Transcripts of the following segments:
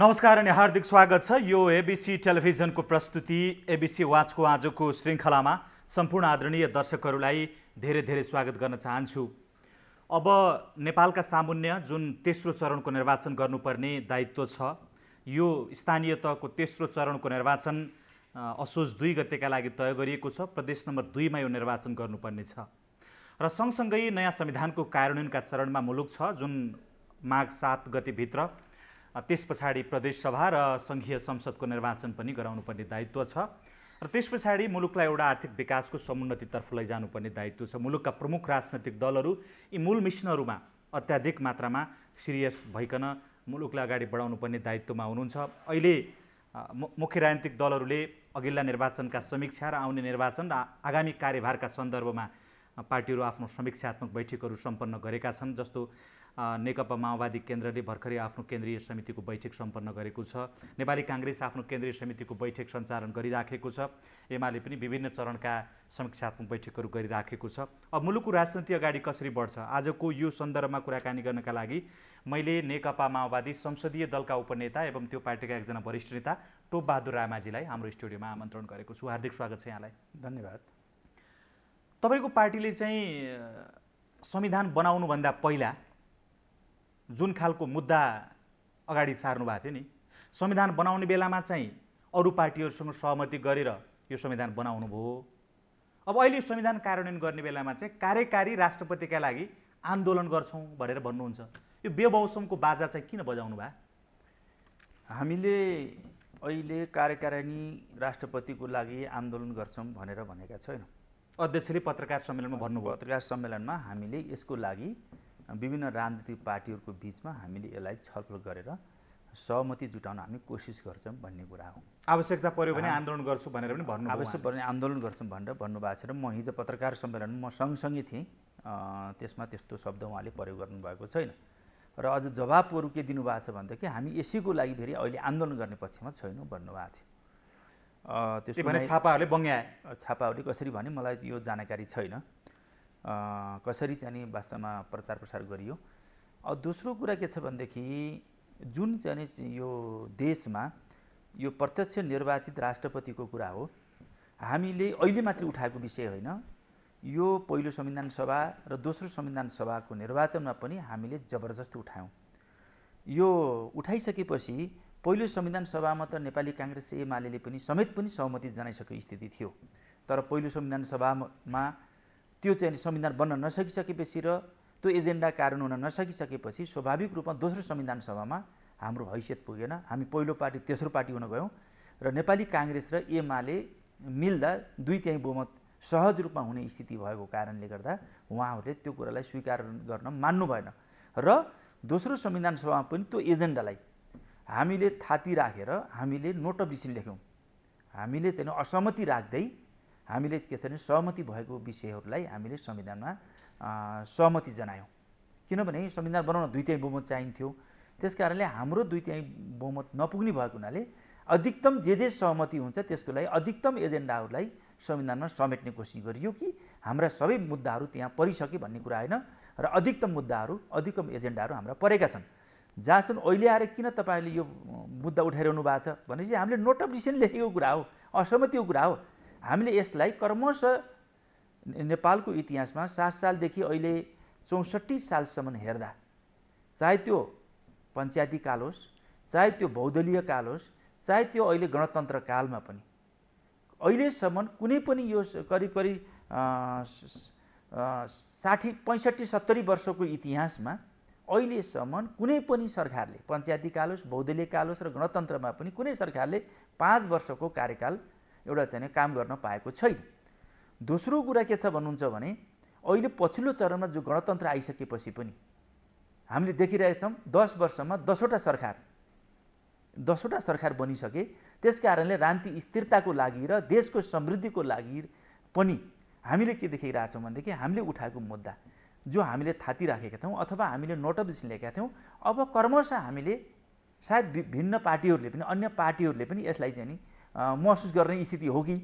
नमस्कार अनि हार्दिक स्वागत छ यो एबिसी टेलिभिजनको प्रस्तुति एबिसी वाचको आजको श्रृङ्खलामा सम्पूर्ण आदरणीय दर्शकहरूलाई धेरै धेरै स्वागत गर्न चाहन्छु अब नेपालका सामुन्य जुन तेस्रो चरणको निर्वाचन गर्नुपर्ने दायित्व छ यो स्थानीय तहको तेस्रो चरणको निर्वाचन असोज दुई गतेका लागि तय गरिएको छ प्रदेश नम्बर दुईमा यो निर्वाचन गर्नुपर्ने छ र सँगसँगै नयाँ संविधानको कार्यान्वयनका चरणमा मुलुक छ जुन माघ सात गतिभित्र त्यस पछाडि प्रदेशसभा र सङ्घीय संसदको निर्वाचन पनि गराउनुपर्ने दायित्व छ र त्यस पछाडि मुलुकलाई एउटा आर्थिक विकासको समुन्नतितर्फ लैजानुपर्ने दायित्व छ मुलुकका प्रमुख राजनैतिक दलहरू यी मूल मिसनहरूमा अत्याधिक मात्रामा सिरियस भइकन मुलुकलाई अगाडि बढाउनुपर्ने दायित्वमा हुनुहुन्छ अहिले मुख्य राजनीतिक दलहरूले अघिल्ला निर्वाचनका समीक्षा र आउने निर्वाचन र आगामी कार्यभारका सन्दर्भमा पार्टीहरू आफ्नो समीक्षात्मक बैठकहरू सम्पन्न गरेका छन् जस्तो नेकपा माओवादी केन्द्रले भर्खरै आफ्नो केन्द्रीय समितिको बैठक सम्पन्न गरेको छ नेपाली काङ्ग्रेस आफ्नो केन्द्रीय समितिको बैठक सञ्चालन गरिराखेको छ एमाले पनि विभिन्न चरणका समीक्षात्मक बैठकहरू गरिराखेको छ अब मुलुकको राजनीति अगाडि कसरी बढ्छ आजको यो सन्दर्भमा कुराकानी गर्नका लागि मैले नेकपा माओवादी संसदीय दलका उपनेता एवं त्यो पार्टीका एकजना वरिष्ठ नेता टोपबहादुर रामाजीलाई हाम्रो स्टुडियोमा आमन्त्रण गरेको छु हार्दिक स्वागत छ यहाँलाई धन्यवाद तपाईँको पार्टीले चाहिँ संविधान बनाउनुभन्दा पहिला जुन खालको मुद्दा अगाडि सार्नु भएको थियो नि संविधान बनाउने बेलामा चाहिँ अरू पार्टीहरूसँग सहमति गरेर यो संविधान बनाउनु भयो अब अहिले संविधान कार्यान्वयन गर्ने बेलामा चाहिँ कार्यकारी राष्ट्रपतिका लागि आन्दोलन गर्छौँ भनेर भन्नुहुन्छ यो बेमौसमको बाजा चाहिँ किन बजाउनु भयो हामीले अहिले कार्यकारिणी राष्ट्रपतिको लागि आन्दोलन गर्छौँ भनेर भनेका छैनौँ अध्यक्षले पत्रकार सम्मेलनमा भन्नुभयो पत्रकार सम्मेलनमा हामीले यसको लागि विभिन्न राजनीतिक पार्टीहरूको बिचमा हामीले यसलाई छलफल गरेर सहमति जुटाउन हामी कोसिस गर्छौँ भन्ने कुरा हो आवश्यकता पऱ्यो भने आन्दोलन गर्छु भनेर पनि भन्नु आवश्यक भने आन्दोलन गर्छौँ भनेर भन्नुभएको छ र म हिजो पत्रकार सम्मेलनमा म सँगसँगै थिएँ त्यसमा त्यस्तो शब्द उहाँले प्रयोग गर्नुभएको छैन र अझ जवाबहरू के दिनुभएको छ भनेदेखि हामी यसैको लागि फेरि अहिले आन्दोलन गर्ने पक्षमा छैनौँ भन्नुभएको थियो त्यसो भने छापाहरूले बङ्ग्याए छापाहरूले कसरी भने मलाई यो जानकारी छैन कसरी चाहिँ वास्तवमा प्रचार प्रसार गरियो अब दोस्रो कुरा के छ भनेदेखि जुन चाहिँ यो देशमा यो प्रत्यक्ष निर्वाचित राष्ट्रपतिको कुरा हो हामीले अहिले मात्र उठाएको विषय होइन यो पहिलो संविधान सभा र दोस्रो संविधान सभाको निर्वाचनमा पनि हामीले जबरजस्ती उठायौँ यो उठाइसकेपछि पहिलो संविधान सभामा त नेपाली काङ्ग्रेस एमाले पनि समेत पनि सहमति जनाइसकेको स्थिति थियो तर पहिलो संविधान सभामा त्यो चाहिँ संविधान बन्न नसकिसकेपछि र त्यो एजेन्डा कारण हुन नसकिसकेपछि स्वाभाविक रूपमा दोस्रो संविधान सभामा हाम्रो हैसियत पुगेन हामी पहिलो पार्टी तेस्रो पार्टी हुन गयौँ र नेपाली काङ्ग्रेस र एमाले मिल्दा दुई त्यहीँ बहुमत सहज रूपमा हुने स्थिति भएको कारणले गर्दा उहाँहरूले त्यो कुरालाई स्वीकार गर्न मान्नु भएन र दोस्रो संविधान सभामा पनि त्यो एजेन्डालाई हामीले थाती राखेर हामीले नोट अफ डिसिसन लेख्यौँ हामीले चाहिँ असहमति राख्दै हामीले के छ भने सहमति भएको विषयहरूलाई हामीले संविधानमा सहमति जनायौँ किनभने संविधान बनाउन दुई तिहाई बहुमत चाहिन्थ्यो त्यस कारणले हाम्रो दुई तिहाई बहुमत नपुग्ने भएको हुनाले अधिकतम जे जे सहमति हुन्छ त्यसको लागि अधिकतम एजेन्डाहरूलाई संविधानमा समेट्ने कोसिस गरियो कि हाम्रा सबै मुद्दाहरू त्यहाँ परिसक्यो भन्ने कुरा होइन र अधिकतम मुद्दाहरू अधिकतम एजेन्डाहरू हाम्रा परेका छन् जहाँसम्म अहिले आएर किन तपाईँले यो मुद्दा उठाइरहनु भएको छ भनेपछि हामीले नोट अफ डिसिसन लेखेको कुरा हो असहमतिको कुरा हो हामीले यसलाई क्रमशः नेपालको इतिहासमा सात सालदेखि अहिले चौसठी सालसम्म हेर्दा चाहे त्यो पञ्चायती काल होस् चाहे त्यो बौद्धलीय काल होस् चाहे त्यो अहिले गणतन्त्र कालमा पनि अहिलेसम्म कुनै पनि यो करिब करिब साठी पैँसठी सत्तरी वर्षको इतिहासमा अहिलेसम्म कुनै पनि सरकारले पञ्चायती काल होस् बौद्धलीय काल होस् र गणतन्त्रमा पनि कुनै सरकारले पाँच वर्षको कार्यकाल एउटा चाहिँ काम गर्न पाएको छैन दोस्रो कुरा के छ भन्नुहुन्छ भने अहिले पछिल्लो चरणमा जो गणतन्त्र आइसकेपछि पनि हामीले देखिरहेछौँ दस वर्षमा दसवटा सरकार दसवटा सरकार बनिसके त्यस कारणले रान्ति स्थिरताको लागि र देशको समृद्धिको लागि पनि हामीले के देखिरहेछौँ भनेदेखि हामीले उठाएको मुद्दा जो हामीले थाती राखेका थियौँ अथवा हामीले नोटबिस लिएका थियौँ अब कर्मशः हामीले सायद भिन्न पार्टीहरूले पनि अन्य पार्टीहरूले पनि यसलाई चाहिँ नि महसुस गर्ने स्थिति हो कि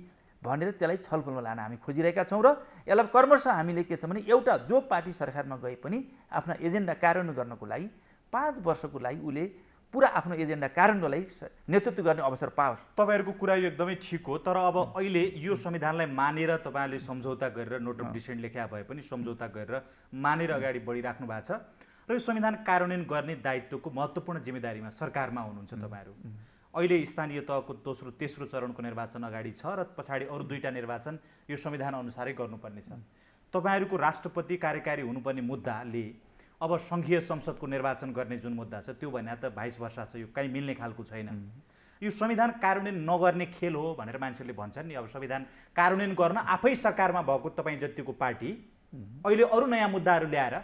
भनेर त्यसलाई छलफलमा लान हामी खोजिरहेका छौँ र यसलाई कर्मश हामीले के छ भने एउटा जो पार्टी सरकारमा गए पनि आफ्ना एजेन्डा कार्यान्वयन गर्नको लागि पाँच वर्षको लागि उसले पुरा आफ्नो एजेन्डा कार्यान्वयनलाई नेतृत्व गर्ने अवसर पाओस् तपाईँहरूको कुरा यो एकदमै ठिक हो तर अब अहिले यो संविधानलाई मानेर तपाईँहरूले सम्झौता गरेर नोट अफ डिसेन्ट लेख्या भए पनि सम्झौता गरेर मानेर अगाडि बढिराख्नु भएको छ र यो संविधान कार्यान्वयन गर्ने दायित्वको महत्त्वपूर्ण जिम्मेदारीमा सरकारमा हुनुहुन्छ तपाईँहरू अहिले स्थानीय तहको दोस्रो तेस्रो चरणको निर्वाचन अगाडि छ र पछाडि अरू दुईवटा निर्वाचन यो संविधान अनुसारै गर्नुपर्नेछ तपाईँहरूको राष्ट्रपति कार्यकारी हुनुपर्ने मुद्दाले अब सङ्घीय संसदको निर्वाचन गर्ने जुन मुद्दा छ त्यो भन्या त भाइस वर्ष छ यो कहीँ मिल्ने खालको छैन यो संविधान कार्यान्वयन नगर्ने खेल हो भनेर मान्छेले भन्छन् नि अब संविधान कार्यान्वयन गर्न आफै सरकारमा भएको तपाईँ जतिको पार्टी अहिले अरू नयाँ मुद्दाहरू ल्याएर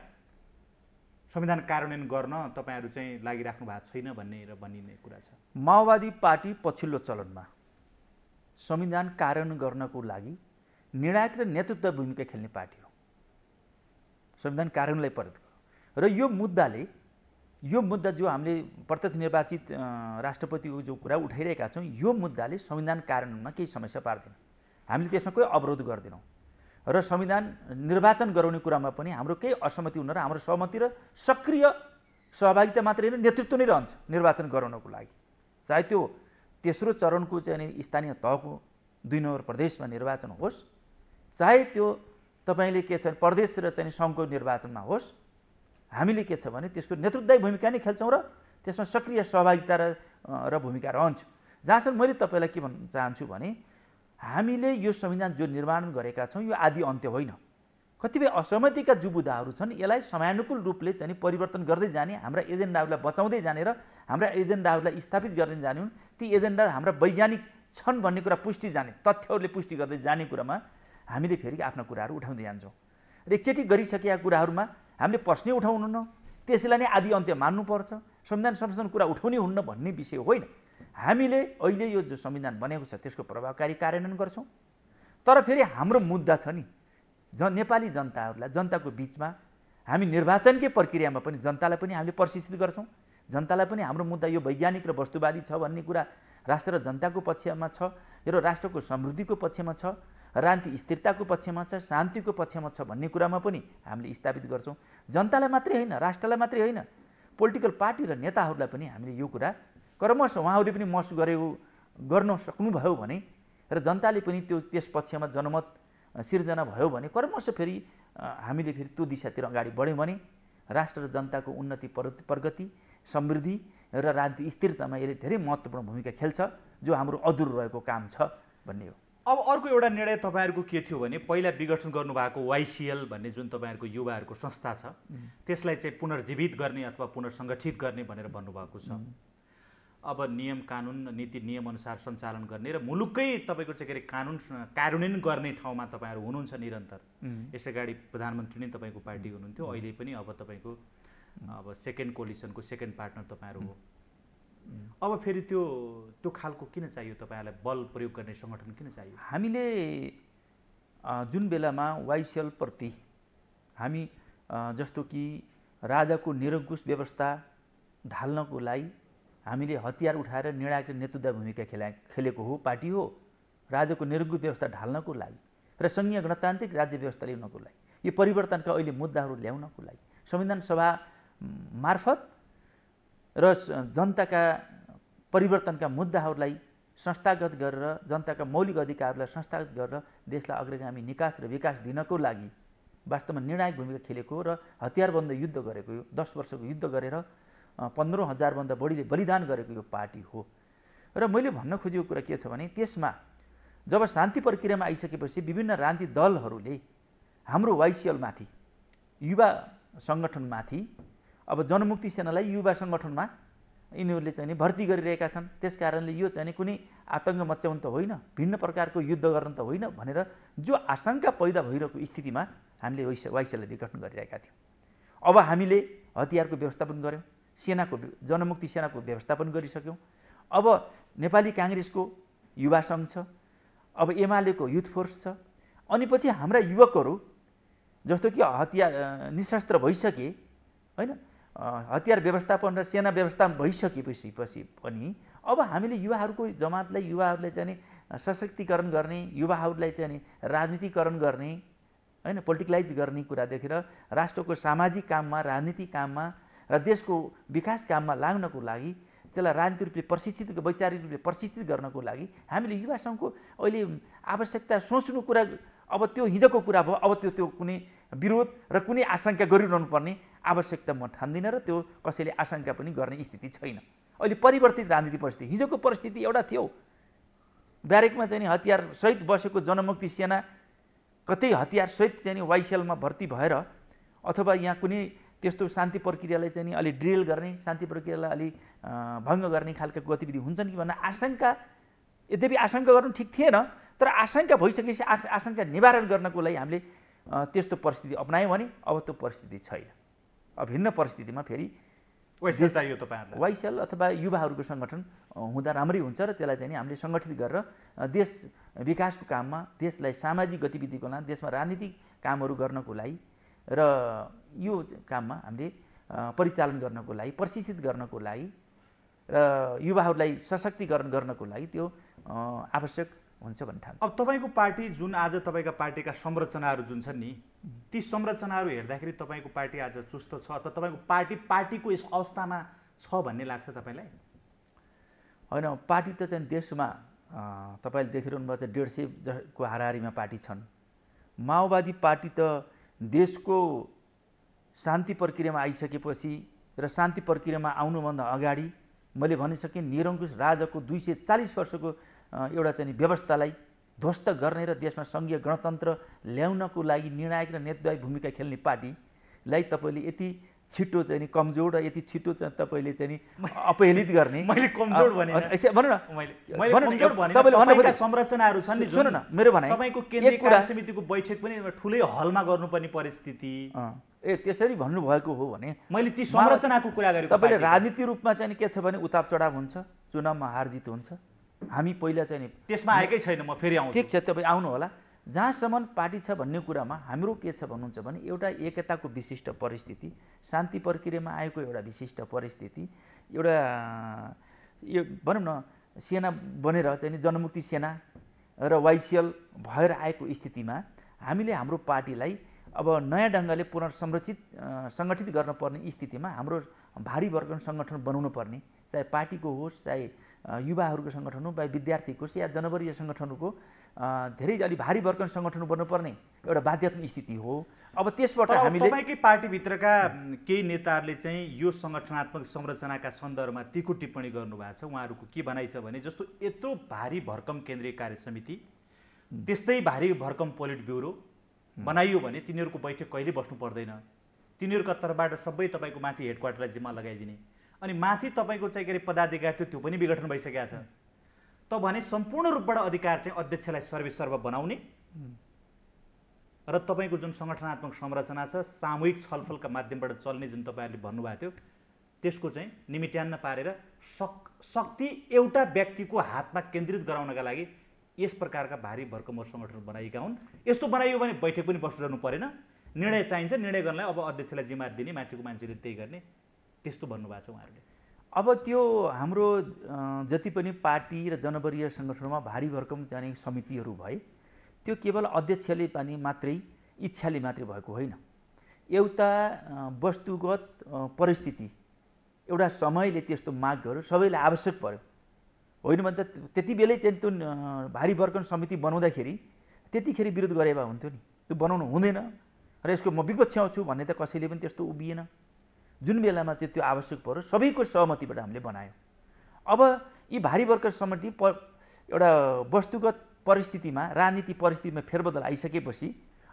संविधान कार्यान्वयन गर्न तपाईँहरू चाहिँ लागिराख्नु भएको छैन भन्ने र भनिने कुरा छ माओवादी पार्टी पछिल्लो चलनमा संविधान कार्यान्वयन गर्नको लागि निर्णायक र नेतृत्व भूमिका खेल्ने पार्टी हो संविधान कार्यान्वयनलाई परित र यो मुद्दाले यो मुद्दा जो हामीले प्रत्यक्ष निर्वाचित राष्ट्रपतिको जो कुरा उठाइरहेका छौँ यो मुद्दाले संविधान कार्यान्वयनमा केही समस्या पार्दैन हामीले त्यसमा कोही अवरोध गर्दैनौँ र संविधान निर्वाचन गराउने कुरामा पनि हाम्रो केही असहमति हुन र हाम्रो सहमति र सक्रिय सहभागिता मात्रै होइन नेतृत्व नै रहन्छ निर्वाचन गराउनको लागि चाहे त्यो तेस्रो चरणको चाहिँ स्थानीय तहको दुई नम्बर प्रदेशमा निर्वाचन होस् चाहे त्यो तपाईँले के छ भने प्रदेश र चाहिँ सङ्घको निर्वाचनमा होस् हामीले के छ भने त्यसको नेतृत्वदायी भूमिका नै खेल्छौँ र त्यसमा सक्रिय सहभागिता र भूमिका रहन्छ जहाँसम्म मैले तपाईँलाई के भन्न चाहन्छु भने हामीले यो संविधान जो निर्माण गरेका छौँ यो आदि अन्त्य होइन कतिपय असहमतिका जुबुदाहरू छन् यसलाई समयानुकूल रूपले चाहिँ परिवर्तन गर्दै जाने हाम्रा एजेन्डाहरूलाई बचाउँदै जाने र हाम्रा एजेन्डाहरूलाई स्थापित गर्दै जाने हुन् ती एजेन्डा हाम्रा वैज्ञानिक छन् भन्ने कुरा पुष्टि जाने तथ्यहरूले पुष्टि गर्दै जाने कुरामा हामीले फेरि आफ्ना कुराहरू उठाउँदै जान्छौँ र एकचोटि गरिसकेका कुराहरूमा हामीले प्रश्नै न त्यसैलाई नै आदि अन्त्य मान्नुपर्छ संविधान संशोधन कुरा उठाउने हुन्न भन्ने विषय होइन हामीले अहिले यो जो संविधान बनेको छ त्यसको प्रभावकारी कार्यान्वयन गर्छौँ तर फेरि हाम्रो मुद्दा छ नि ज नेपाली जनताहरूलाई जनताको बिचमा हामी निर्वाचनकै प्रक्रियामा पनि जनतालाई पनि हामीले प्रशिक्षित गर्छौँ जनतालाई पनि हाम्रो मुद्दा यो वैज्ञानिक र वस्तुवादी छ भन्ने कुरा राष्ट्र र जनताको पक्षमा छ र राष्ट्रको समृद्धिको पक्षमा छ रान्ति स्थिरताको पक्षमा छ शान्तिको पक्षमा छ भन्ने कुरामा पनि हामीले स्थापित गर्छौँ जनतालाई मात्रै होइन राष्ट्रलाई मात्रै होइन पोलिटिकल पार्टी र नेताहरूलाई पनि हामीले यो कुरा कर्मश उहाँहरूले पनि महसुस गरेको गर्न सक्नुभयो भने र जनताले पनि त्यो त्यस पक्षमा जनमत सिर्जना भयो भने कर्मश फेरि हामीले फेरि त्यो दिशातिर अगाडि बढ्यौँ भने राष्ट्र र जनताको उन्नति प्रगति समृद्धि र राजनीति स्थिरतामा यसले धेरै महत्त्वपूर्ण भूमिका खेल्छ जो हाम्रो अधुर रहेको काम छ भन्ने हो अब अर्को एउटा निर्णय तपाईँहरूको के थियो भने पहिला विघटन गर्नुभएको वाइसिएल भन्ने जुन तपाईँहरूको युवाहरूको संस्था छ त्यसलाई चाहिँ पुनर्जीवित गर्ने अथवा पुनर्सङ्गठित गर्ने भनेर भन्नुभएको छ अब नियम कानुन नीति नियमअनुसार सञ्चालन गर्ने र मुलुकै तपाईँको चाहिँ के अरे कानुन कार्यान्वयन गर्ने ठाउँमा तपाईँहरू हुनुहुन्छ निरन्तर यसै अगाडि प्रधानमन्त्री नै तपाईँको पार्टी हुनुहुन्थ्यो अहिले पनि अब तपाईँको अब सेकेन्ड कोलिसनको सेकेन्ड पार्टनर तपाईँहरू हो अब फेरि त्यो त्यो खालको किन चाहियो तपाईँहरूलाई बल प्रयोग गर्ने सङ्गठन किन चाहियो हामीले जुन बेलामा वाइसिएलप्रति हामी जस्तो कि राजाको निरङ्कुश व्यवस्था ढाल्नको लागि हामीले हतियार उठाएर निर्णायक नेतृत्व भूमिका खेला खेलेको हो पार्टी हो राज्यको निरुग व्यवस्था ढाल्नको लागि र सङ्घीय गणतान्त्रिक राज्य व्यवस्था ल्याउनको लागि यो परिवर्तनका अहिले मुद्दाहरू ल्याउनको लागि संविधान सभा मार्फत र जनताका परिवर्तनका मुद्दाहरूलाई संस्थागत गरेर जनताका मौलिक अधिकारहरूलाई संस्थागत गरेर देशलाई अग्रगामी निकास र विकास दिनको लागि वास्तवमा निर्णायक भूमिका खेलेको र हतियारबन्द युद्ध गरेको यो दस वर्षको युद्ध गरेर पन्ध्र हजारभन्दा बढीले बलिदान गरेको यो पार्टी हो र मैले भन्न खोजेको कुरा के छ भने त्यसमा जब शान्ति प्रक्रियामा आइसकेपछि विभिन्न राजनीति दलहरूले हाम्रो वाइसिएलमाथि युवा सङ्गठनमाथि अब जनमुक्ति सेनालाई युवा सङ्गठनमा यिनीहरूले चाहिँ भर्ती गरिरहेका छन् त्यस कारणले यो चाहिँ कुनै आतङ्क मच्याउनु त होइन भिन्न प्रकारको युद्ध गर्न त होइन भनेर जो आशङ्का पैदा भइरहेको स्थितिमा हामीले वाइस वाइसिएललाई विघटन गरिरहेका थियौँ अब हामीले हतियारको व्यवस्थापन गऱ्यौँ सेनाको जनमुक्ति सेनाको व्यवस्थापन गरिसक्यौँ अब नेपाली काङ्ग्रेसको युवा सङ्घ छ अब एमालेको युथ फोर्स छ अनि पछि हाम्रा युवकहरू जस्तो कि हतियार निशस्त्र भइसके होइन हतियार व्यवस्थापन र सेना व्यवस्थापन भइसकेपछि पछि पनि अब हामीले युवाहरूको जमातलाई युवाहरूलाई चाहिँ सशक्तिकरण गर्ने युवाहरूलाई चाहिँ राजनीतिकरण गर्ने होइन पोलिटिकलाइज गर्ने कुरा देखेर राष्ट्रको सामाजिक काममा राजनीतिक काममा र देशको विकास काममा लाग्नको लागि त्यसलाई राजनीतिक रूपले प्रशिक्षित वैचारिक रूपले प्रशिक्षित गर्नको लागि हामीले युवा सङ्घको अहिले आवश्यकता सोच्नु कुरा अब त्यो हिजोको कुरा भयो अब त्यो त्यो कुनै विरोध र कुनै आशङ्का गरिरहनु पर्ने आवश्यकता म ठान्दिनँ र त्यो कसैले आशंका पनि गर्ने स्थिति छैन अहिले परिवर्तित राजनीतिक परिस्थिति हिजोको परिस्थिति एउटा थियो ब्यारेकमा चाहिँ हतियारसहित बसेको जनमुक्ति सेना कतै हतियारसहित चाहिँ वाइसएलमा भर्ती भएर अथवा यहाँ कुनै त्यस्तो शान्ति प्रक्रियालाई चाहिँ नि अलि ड्रिल गर्ने शान्ति प्रक्रियालाई अलि भङ्ग गर्ने खालका गतिविधि हुन्छन् कि भन्दा आशङ्का यद्यपि आशङ्का गर्नु ठिक थिएन तर आशङ्का भइसकेपछि आशङ्का निवारण गर्नको लागि हामीले त्यस्तो परिस्थिति अप्नायौँ भने अब त्यो परिस्थिति छैन अब भिन्न परिस्थितिमा फेरि वाइसेल चाहियो तपाईँहरूलाई वाइसेल अथवा युवाहरूको सङ्गठन हुँदा राम्रै हुन्छ र त्यसलाई चाहिँ हामीले सङ्गठित गरेर देश विकासको काममा देशलाई सामाजिक गतिविधिको लागि देशमा राजनीतिक कामहरू गर्नको लागि र यो काममा हामीले परिचालन गर्नको लागि प्रशिक्षित गर्नको लागि र युवाहरूलाई सशक्तिकरण गर्नको लागि त्यो आवश्यक हुन्छ भन्ने ठान्छ अब तपाईँको पार्टी जुन आज तपाईँका पार्टीका संरचनाहरू जुन छन् नि ती संरचनाहरू हेर्दाखेरि तपाईँको पार्टी आज चुस्त छ अथवा तपाईँको पार्टी पार्टीको यस अवस्थामा छ भन्ने लाग्छ तपाईँलाई होइन पार्टी त चाहिँ देशमा तपाईँले देखिरहनु भएको छ डेढ सय सयको हाराहारीमा पार्टी छन् माओवादी पार्टी त देशको शान्ति प्रक्रियामा आइसकेपछि र शान्ति प्रक्रियामा आउनुभन्दा अगाडि मैले भनिसकेँ निरङ्कुश राजाको दुई सय चालिस वर्षको एउटा चाहिँ व्यवस्थालाई ध्वस्त गर्ने र देशमा सङ्घीय गणतन्त्र ल्याउनको लागि निर्णायक र नेतृत्व भूमिका खेल्ने पार्टीलाई तपाईँले यति छिटो चाहिँ नि कमजोर र यति छिटो चाहिँ तपाईँले चाहिँ नि अपहेलित गर्ने मैले कमजोर भने तपाईँले संरचनाहरू छन् सुन न मेरो भने तपाईँको केन्द्रीय कार्य समितिको बैठक पनि एउटा ठुलै हलमा गर्नुपर्ने परिस्थिति ए त्यसरी भन्नुभएको हो भने मैले ती संरचनाको कुरा गरेँ तपाईँले राजनीति रूपमा चाहिँ के छ भने उताप चढाव हुन्छ चुनावमा हार जित हुन्छ हामी पहिला चाहिँ नि त्यसमा आएकै छैन म फेरि आउँछु ठिक छ तपाईँ आउनु होला जहाँसम्म पार्टी छ भन्ने कुरामा हाम्रो के छ भन्नुहुन्छ भने एउटा एकताको विशिष्ट परिस्थिति शान्ति प्रक्रियामा आएको एउटा विशिष्ट परिस्थिति एउटा यो भनौँ न सेना बनेर चाहिँ जनमुक्ति सेना र वाइसिएल भएर आएको स्थितिमा हामीले हाम्रो पार्टीलाई अब नयाँ ढङ्गले पुनर्संरचित सङ्गठित गर्नुपर्ने स्थितिमा हाम्रो भारी वर्ग सङ्गठन बनाउनु पर्ने चाहे पार्टीको होस् चाहे युवाहरूको सङ्गठन होस् वा विद्यार्थीको होस् या जनवरीय सङ्गठनको धेरै अलि भारी वर्ग सङ्गठन बन्नुपर्ने एउटा बाध्यात्मक स्थिति हो अब त्यसबाट हामीले तपाईँकै पार्टीभित्रका केही नेताहरूले चाहिँ यो सङ्गठनात्मक संरचनाका सन्दर्भमा तिखो टिप्पणी गर्नुभएको छ उहाँहरूको के भनाइ छ भने जस्तो यत्रो भारी भर्कम केन्द्रीय कार्य समिति त्यस्तै भारी भर्कम पोलिट ब्युरो बनाइयो भने तिनीहरूको बैठक कहिले बस्नु पर्दैन तिनीहरूको तर्फबाट सबै तपाईँको माथि हेडक्वार्टरलाई जिम्मा लगाइदिने अनि माथि तपाईँको चाहिँ के अरे पदाधिकारी थियो त्यो पनि विघटन भइसकेको छ त भने सम्पूर्ण रूपबाट अधिकार चाहिँ अध्यक्षलाई सर्वेसर्व बनाउने र तपाईँको जुन सङ्गठनात्मक संरचना छ सामूहिक छलफलका माध्यमबाट चल्ने जुन तपाईँहरूले भन्नुभएको थियो त्यसको चाहिँ निमिट्यान्न पारेर सक शक्ति एउटा व्यक्तिको हातमा केन्द्रित गराउनका लागि यस प्रकारका भारी म सङ्गठन बनाइएका हुन् यस्तो बनाइयो भने बैठक पनि बस्नु परेन निर्णय चाहिन्छ निर्णय गर्नलाई अब अध्यक्षलाई जिम्मा दिने माथिको मान्छेले त्यही गर्ने त्यस्तो भन्नुभएको छ उहाँहरूले अब त्यो हाम्रो जति पनि पार्टी र जनवरीय सङ्गठनमा भारी भरकम जाने समितिहरू भए त्यो केवल अध्यक्षले पनि मात्रै इच्छाले मात्रै भएको होइन एउटा वस्तुगत परिस्थिति एउटा समयले त्यस्तो माग गर्यो सबैलाई आवश्यक पर्यो होइन भने त त्यति बेलै चाहिँ त्यो भारी भर्कन समिति बनाउँदाखेरि त्यतिखेर विरोध गरे भए हुन्थ्यो नि त्यो बनाउनु हुँदैन र यसको म विपक्ष आउँछु भन्ने त कसैले पनि त्यस्तो उभिएन जुन बेलामा चाहिँ त्यो आवश्यक पऱ्यो सबैको सहमतिबाट हामीले बनायौँ अब यी भारी वर्कर समिति प एउटा वस्तुगत परिस्थितिमा राजनीति परिस्थितिमा फेरबदल आइसकेपछि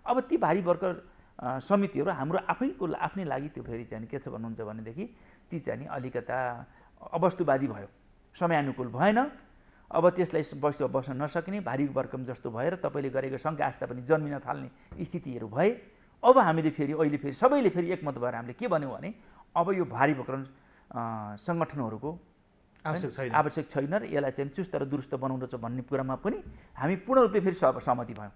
अब ती भारी वर्कर समितिहरू हाम्रो आफैको आफ्नै लागि त्यो फेरि चाहिँ के छ भन्नुहुन्छ भनेदेखि ती चाहिँ नि अलिकता अवस्तुवादी भयो समयानुकूल भएन अब त्यसलाई वस्तु बस्न नसक्ने भारी वर्कम जस्तो भएर तपाईँले गरेको शङ्का आस्था पनि जन्मिन थाल्ने स्थितिहरू भए अब हामीले फेरि अहिले फेरि सबैले फेरि एकमत भएर हामीले के भन्यौँ भने अब यो भारी भक्कम सङ्गठनहरूको आवश्यक छैन आवश्यक छैन र यसलाई चाहिँ चुस्त र दुरुस्त बनाउँदछ भन्ने कुरामा पनि हामी पूर्ण रूपले फेरि सहमति भयौँ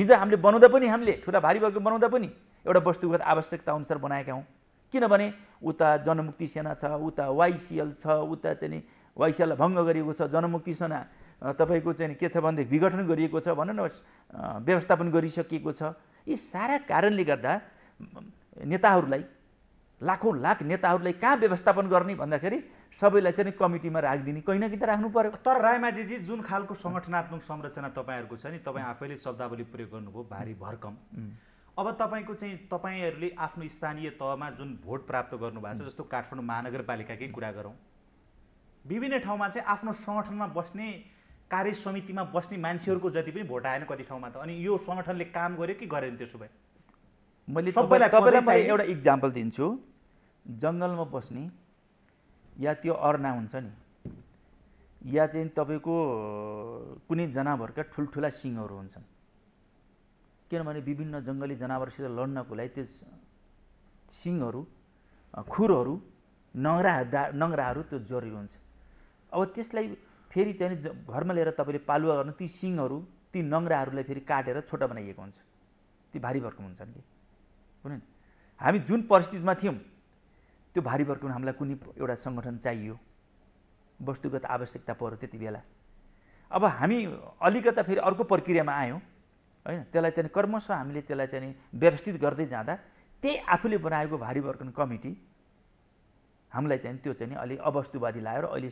हिजो हामीले बनाउँदा पनि हामीले ठुला भारी वर्ग बनाउँदा पनि एउटा वस्तुगत आवश्यकता अनुसार बनाएका हौँ किनभने उता जनमुक्ति सेना छ उता वाइसिएल छ उता चाहिँ वाइसिएललाई भङ्ग गरिएको छ जनमुक्ति सेना तपाईँको चाहिँ के छ भनेदेखि विघटन गरिएको छ भनौँ न व्यवस्थापन गरिसकिएको छ यी सारा कारणले गर्दा नेताहरूलाई लाखौँ लाख नेताहरूलाई कहाँ व्यवस्थापन गर्ने भन्दाखेरि सबैलाई चाहिँ कमिटीमा राखिदिने कहीँ न कहीँ त राख्नु पर्यो तर रायमाझीजी जुन खालको सङ्गठनात्मक संरचना तपाईँहरूको छ नि तपाईँ आफैले शब्दावली प्रयोग गर्नुभयो भारी भरकम अब तपाईँको चाहिँ तपाईँहरूले आफ्नो स्थानीय तहमा जुन भोट प्राप्त गर्नुभएको छ जस्तो काठमाडौँ महानगरपालिकाकै कुरा गरौँ विभिन्न ठाउँमा चाहिँ आफ्नो सङ्गठनमा बस्ने कार्य समितिमा बस्ने मान्छेहरूको जति पनि भोट आएन कति ठाउँमा त अनि यो सङ्गठनले काम गर्यो कि गरेन त्यसो भए मैले सबैलाई एउटा इक्जाम्पल दिन्छु जङ्गलमा बस्ने या त्यो अर्ना हुन्छ नि या चाहिँ तपाईँको कुनै जनावरका ठुल्ठुला सिङहरू हुन्छन् किनभने विभिन्न जङ्गली जनावरसित लड्नको लागि त्यो सिङहरू खुरहरू नङ्रा नङ्राहरू त्यो जरुरी हुन्छ अब त्यसलाई फेरि चाहिँ घरमा लिएर तपाईँले पालुवा गर्नु ती सिङहरू ती नङ्राहरूलाई फेरि काटेर छोटा बनाइएको हुन्छ ती भारी भर्कम हुन्छन् कि होइन हामी जुन परिस्थितिमा थियौँ त्यो भारी भर्काउन हामीलाई कुनै एउटा सङ्गठन चाहियो वस्तुगत आवश्यकता पऱ्यो त्यति बेला अब हामी अलिकता फेरि अर्को प्रक्रियामा आयौँ होइन त्यसलाई चाहिँ कर्मश हामीले त्यसलाई चाहिँ व्यवस्थित गर्दै जाँदा त्यही आफूले बनाएको भारी वर्कन कमिटी हामीलाई चाहिँ त्यो चाहिँ अलिक अवस्तुवादी लाएर अहिले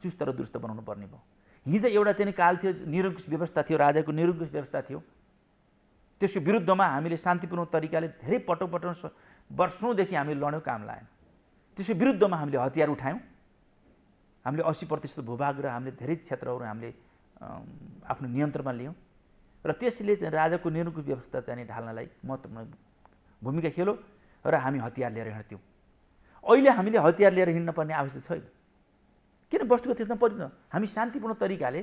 चुस्त र दुरुस्त बनाउनु पर्ने भयो हिजो एउटा चाहिँ काल थियो निरङ्कुश व्यवस्था थियो राजाको निरङ्कुश व्यवस्था थियो त्यसको विरुद्धमा हामीले शान्तिपूर्ण तरिकाले धेरै पटक पटक वर्षौँदेखि हामीले लड्यौँ काम लाएन त्यसको विरुद्धमा हामीले हतियार उठायौँ हामीले असी प्रतिशत भूभाग र हामीले धेरै क्षेत्रहरू हामीले आफ्नो नियन्त्रणमा लियौँ र त्यसले चाहिँ राजाको निरुको व्यवस्था चाहिँ ढाल्नलाई महत्त्वपूर्ण भूमिका खेल्यो र हामी हतियार लिएर हिँड्थ्यौँ अहिले हामीले हतियार लिएर हिँड्न पर्ने आवश्यक छैन किन वस्तुको त्यस्तो परिवर्तन हामी शान्तिपूर्ण तरिकाले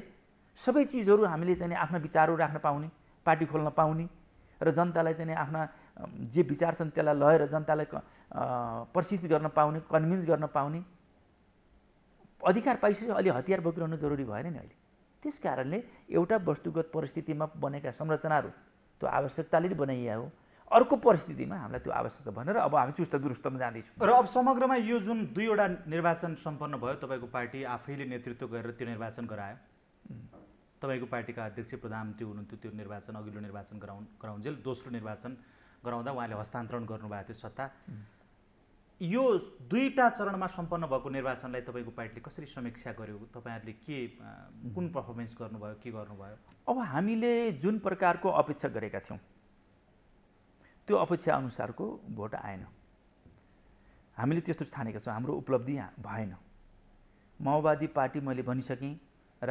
सबै चिजहरू हामीले चाहिँ आफ्ना विचारहरू राख्न पाउने पार्टी खोल्न पाउने र जनतालाई चाहिँ आफ्ना जे विचार छन् त्यसलाई लगेर जनतालाई प्रसिद्ध गर्न पाउने कन्भिन्स गर्न पाउने अधिकार पाइसक्यो अलि हतियार बोकिरहनु जरुरी भएन नि अहिले त्यस कारणले एउटा वस्तुगत परिस्थितिमा बनेका संरचनाहरू त्यो आवश्यकताले नै बनाइया हो अर्को परिस्थितिमा हामीलाई त्यो आवश्यकता भनेर अब हामी चुस्त दुरुस्तमा जाँदैछौँ र अब समग्रमा यो जुन दुईवटा निर्वाचन सम्पन्न भयो तपाईँको पार्टी आफैले नेतृत्व गरेर त्यो निर्वाचन गरायो तपाईँको पार्टीका अध्यक्ष प्रधानमन्त्री त्यो हुनुहुन्थ्यो त्यो निर्वाचन अघिल्लो निर्वाचन गराउन् गराउन्जेल दोस्रो निर्वाचन गराउँदा उहाँले हस्तान्तरण गर्नुभएको थियो सत्ता यो दुईवटा चरणमा सम्पन्न भएको निर्वाचनलाई तपाईँको पार्टीले कसरी समीक्षा गर्यो तपाईँहरूले के कुन पर्फर्मेन्स गर्नुभयो के गर्नुभयो अब हामीले जुन प्रकारको अपेक्षा गरेका थियौँ त्यो अपेक्षा अनुसारको भोट आएन हामीले त्यस्तो ठानेका छौँ हाम्रो उपलब्धि भएन माओवादी पार्टी मैले भनिसकेँ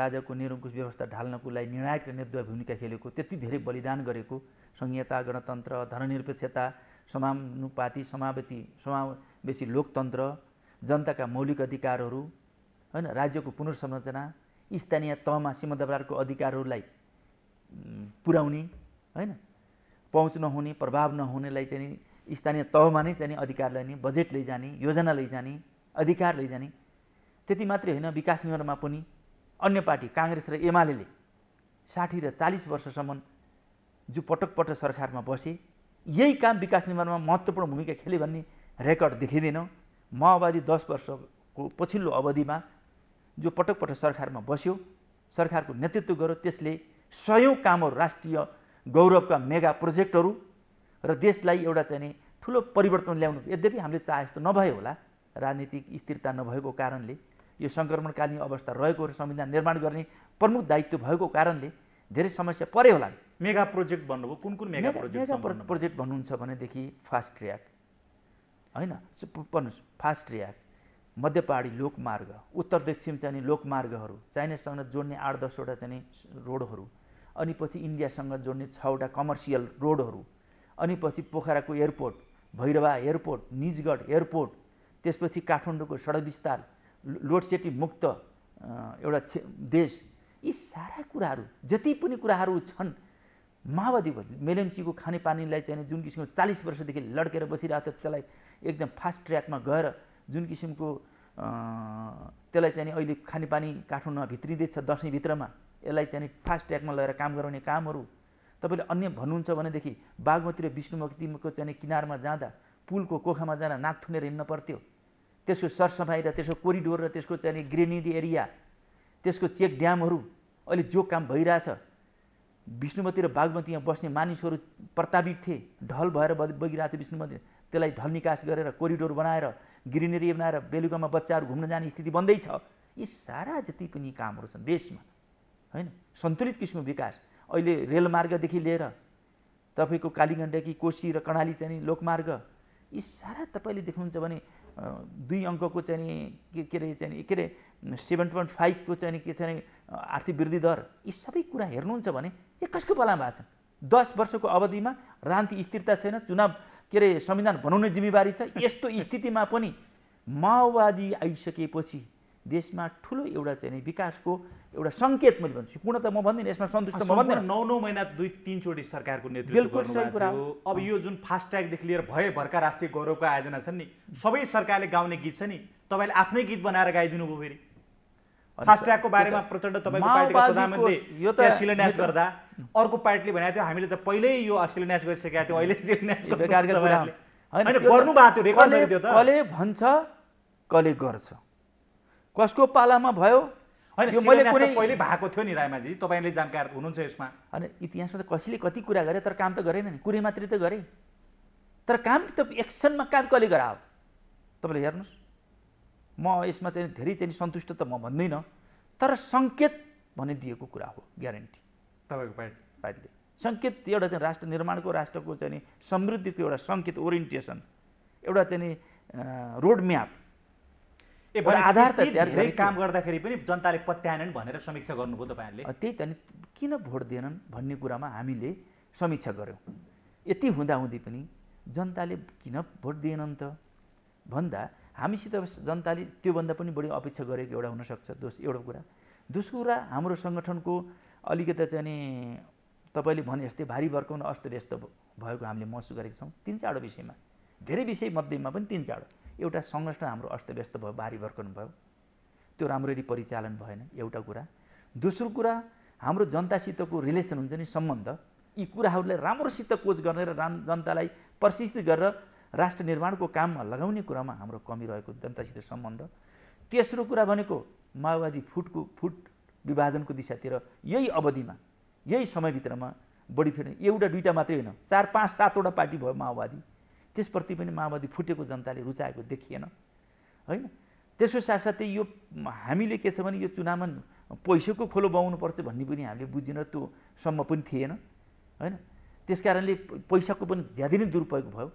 राजाको निरङ्कुश व्यवस्था ढाल्नको लागि निर्णायक र निर्दय भूमिका खेलेको त्यति धेरै बलिदान गरेको संहिता गणतन्त्र धननिरपेक्षता समानुपाती समावेशी समावेशी लोकतन्त्र जनताका मौलिक अधिकारहरू होइन राज्यको पुनर्संरचना स्थानीय तहमा सीमान्तको अधिकारहरूलाई पुर्याउने होइन पहुँच नहुने प्रभाव नहुनेलाई चाहिँ स्थानीय तहमा नै चाहिँ अधिकार लैजाने बजेट लैजाने योजना लैजाने अधिकार लैजाने त्यति मात्रै होइन विकास निर्माणमा पनि अन्य पार्टी काङ्ग्रेस र एमाले साठी र चालिस वर्षसम्म जो पटक पटक सरकारमा बसे यही काम विकास निर्माणमा महत्त्वपूर्ण भूमिका खेले भन्ने रेकर्ड देखिँदैन माओवादी दस वर्षको पछिल्लो अवधिमा जो पटक पटक सरकारमा बस्यो सरकारको नेतृत्व गर्यो त्यसले सयौँ कामहरू राष्ट्रिय गौरवका मेगा प्रोजेक्टहरू र देशलाई एउटा चाहिँ ठुलो परिवर्तन ल्याउनु यद्यपि हामीले चाहे जस्तो नभए होला राजनीतिक स्थिरता नभएको कारणले यो सङ्क्रमणकालीन अवस्था रहेको र संविधान निर्माण गर्ने प्रमुख दायित्व भएको कारणले धेरै समस्या परे होला मेगा प्रोजेक्ट भन्नुभयो कुन कुन मेगा प्रोजेक्ट मेगा प्रोजेक्ट भन्नुहुन्छ भनेदेखि फास्ट ट्र्याक होइन भन्नुहोस् फास्ट ट्र्याक मध्य लोकमार्ग उत्तर दक्षिण चाहिँ लोकमार्गहरू चाइनासँग जोड्ने आठ दसवटा चाहिँ रोडहरू अनि पछि इन्डियासँग जोड्ने छवटा कमर्सियल रोडहरू अनि पछि पोखराको airport Bhairahawa airport Nijgadh airport त्यसपछि काठमाडौँको सडक विस्तार लोडसेटी मुक्त एउटा देश यी सारा कुराहरू जति पनि कुराहरू छन् माओवादी भन्ने मेलेम्चीको खानेपानीलाई चाहिँ जुन किसिमको चालिस वर्षदेखि लड्केर बसिरहेको थियो त्यसलाई एकदम फास्ट ट्र्याकमा गएर जुन किसिमको त्यसलाई चाहिँ अहिले खानेपानी काठमाडौँमा भित्रिँदैछ दसैँभित्रमा यसलाई चाहिँ फास्ट ट्र्याकमा लगेर काम गराउने कामहरू तपाईँले अन्य भन्नुहुन्छ भनेदेखि बागमती र विष्णुमुक्तिको चाहिँ किनारमा जाँदा पुलको कोखामा जाँदा नाक थुनेर हिँड्न पर्थ्यो त्यसको सरसफाइ र त्यसको कोरिडोर र त्यसको चाहिँ ग्रेनेड एरिया त्यसको चेक ड्यामहरू अहिले जो काम भइरहेछ विष्णुमती र बागमतीमा बस्ने मानिसहरू प्रतापित थिए ढल भएर बगिरहेको थियो विष्णुमती त्यसलाई ढल निकास गरेर कोरिडोर बनाएर ग्रिनेरी बनाएर बेलुकामा बच्चाहरू घुम्न जाने स्थिति बन्दै छ यी सारा जति पनि कामहरू छन् देशमा होइन सन्तुलित किसिमको विकास अहिले रेलमार्गदेखि लिएर तपाईँको कालीगण्डकी कोशी र कर्णाली चाहिँ लोकमार्ग यी सारा तपाईँले देख्नुहुन्छ भने दुई अङ्कको चाहिँ के के अरे चाहिँ के अरे सेभेन पोइन्ट फाइभको चाहिँ के छ आर्थिक वृद्धि दर यी सबै कुरा हेर्नुहुन्छ भने यो कसको पालामा भएको छ दस वर्षको अवधिमा राजनीति स्थिरता छैन चुनाव के अरे संविधान बनाउने जिम्मेवारी छ यस्तो स्थितिमा पनि माओवादी आइसकेपछि देशमा ठुलो एउटा चाहिँ विकासको एउटा सङ्केत मैले भन्छु पूर्ण त म भन्दिनँ यसमा सन्तुष्ट म भन्दिनँ नौ नौ महिना दुई तिनचोटि सरकारको नेतृत्व अब यो जुन फास्ट फास्ट्यागदेखि लिएर भए भर्खर राष्ट्रिय गौरवको आयोजना छन् नि सबै सरकारले गाउने गीत छ नि तपाईँले आफ्नै गीत बनाएर गाइदिनु भयो फेरि फास्ट ट्र्याकको बारेमा प्रचण्ड तपाईँको यो त शिलान्यास गर्दा अर्को पार्टीले भनेको थियो हामीले त पहिल्यै यो शिलान्यास गरिसकेका थियौँ अहिले शिलान्यास कसले भन्छ कसले गर्छ कसको पालामा भयो होइन भएको थियो नि रायमाझी तपाईँले जानकार हुनुहुन्छ यसमा होइन इतिहासमा त कसैले कति कुरा गरे तर काम त गरेन नि कुरै मात्रै त गरे तर काम त एक्सनमा काम कसले गरायो तपाईँले हेर्नुहोस् म यसमा चाहिँ धेरै चाहिँ सन्तुष्ट त म भन्दिनँ तर सङ्केत भने दिएको कुरा हो ग्यारेन्टी तपाईँको पार्टी पार्टीले सङ्केत एउटा चाहिँ राष्ट्र निर्माणको राष्ट्रको चाहिँ समृद्धिको एउटा सङ्केत ओरिएन्टेसन एउटा चाहिँ रोड म्याप ए आधार त धेरै काम गर्दाखेरि पनि जनताले पत्याएनन् भनेर समीक्षा गर्नुभयो तपाईँहरूले त्यही त नि किन भोट दिएनन् भन्ने कुरामा हामीले समीक्षा गऱ्यौँ यति हुँदाहुँदै पनि जनताले किन भोट दिएनन् त भन्दा हामीसित जनताले त्योभन्दा पनि बढी अपेक्षा गरेको एउटा हुनसक्छ दोस एउटा कुरा दोस्रो कुरा हाम्रो सङ्गठनको अलिकति चाहिँ नि तपाईँले भने जस्तै भारी भर्काउन अस्तव्यस्त भएको हामीले महसुस गरेका छौँ तिन चारवटा विषयमा धेरै विषय मध्येमा पनि तिन चारवटा एउटा सङ्गठन हाम्रो अस्तव्यस्त भयो भारी भर्काउनु भयो त्यो राम्ररी परिचालन भएन एउटा कुरा दोस्रो कुरा हाम्रो जनतासितको रिलेसन हुन्छ नि सम्बन्ध यी कुराहरूलाई राम्रोसित कोच गर्ने र राम जनतालाई प्रशिक्षित गरेर राष्ट्र निर्माणको काममा लगाउने कुरामा हाम्रो कमी रहेको जनतासित सम्बन्ध तेस्रो कुरा भनेको माओवादी फुटको फुट विभाजनको दिशातिर यही अवधिमा यही समयभित्रमा बढी फेर्ने एउटा दुईवटा मात्रै होइन चार पाँच सातवटा पार्टी भयो माओवादी त्यसप्रति पनि माओवादी फुटेको जनताले रुचाएको देखिएन होइन त्यसको साथसाथै यो हामीले के छ भने यो चुनावमा पैसाको खोलो पर्छ भन्ने पनि हामीले बुझिन त्यो सम्म पनि थिएन होइन त्यस कारणले पैसाको पनि ज्यादै नै दुरुपयोग भयो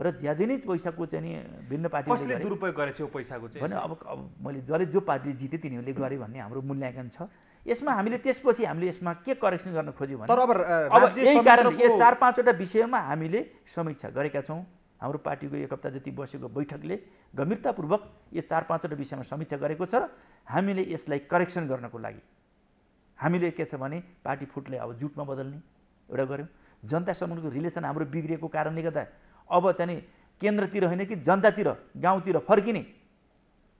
र ज्यादै नै पैसाको चाहिँ नि भिन्न पार्टीले दुरुपयोग गरेछ यो पैसाको चाहिँ भने अब मैले जसले जो पार्टीले जिते तिनीहरूले गरे भन्ने हाम्रो मूल्याङ्कन छ यसमा हामीले त्यसपछि हामीले यसमा के करेक्सन गर्न खोज्यौँ भने तर अब यही कारण यो चार पाँचवटा विषयमा हामीले समीक्षा गरेका छौँ हाम्रो पार्टीको एक हप्ता जति बसेको बैठकले गम्भीरतापूर्वक यो चार पाँचवटा विषयमा समीक्षा गरेको छ र हामीले यसलाई करेक्सन गर्नको लागि हामीले के छ भने पार्टी फुटलाई अब जुटमा बदल्ने एउटा गऱ्यौँ जनतासम्मको रिलेसन हाम्रो बिग्रिएको कारणले गर्दा अब चाहिँ केन्द्रतिर होइन कि जनतातिर गाउँतिर फर्किने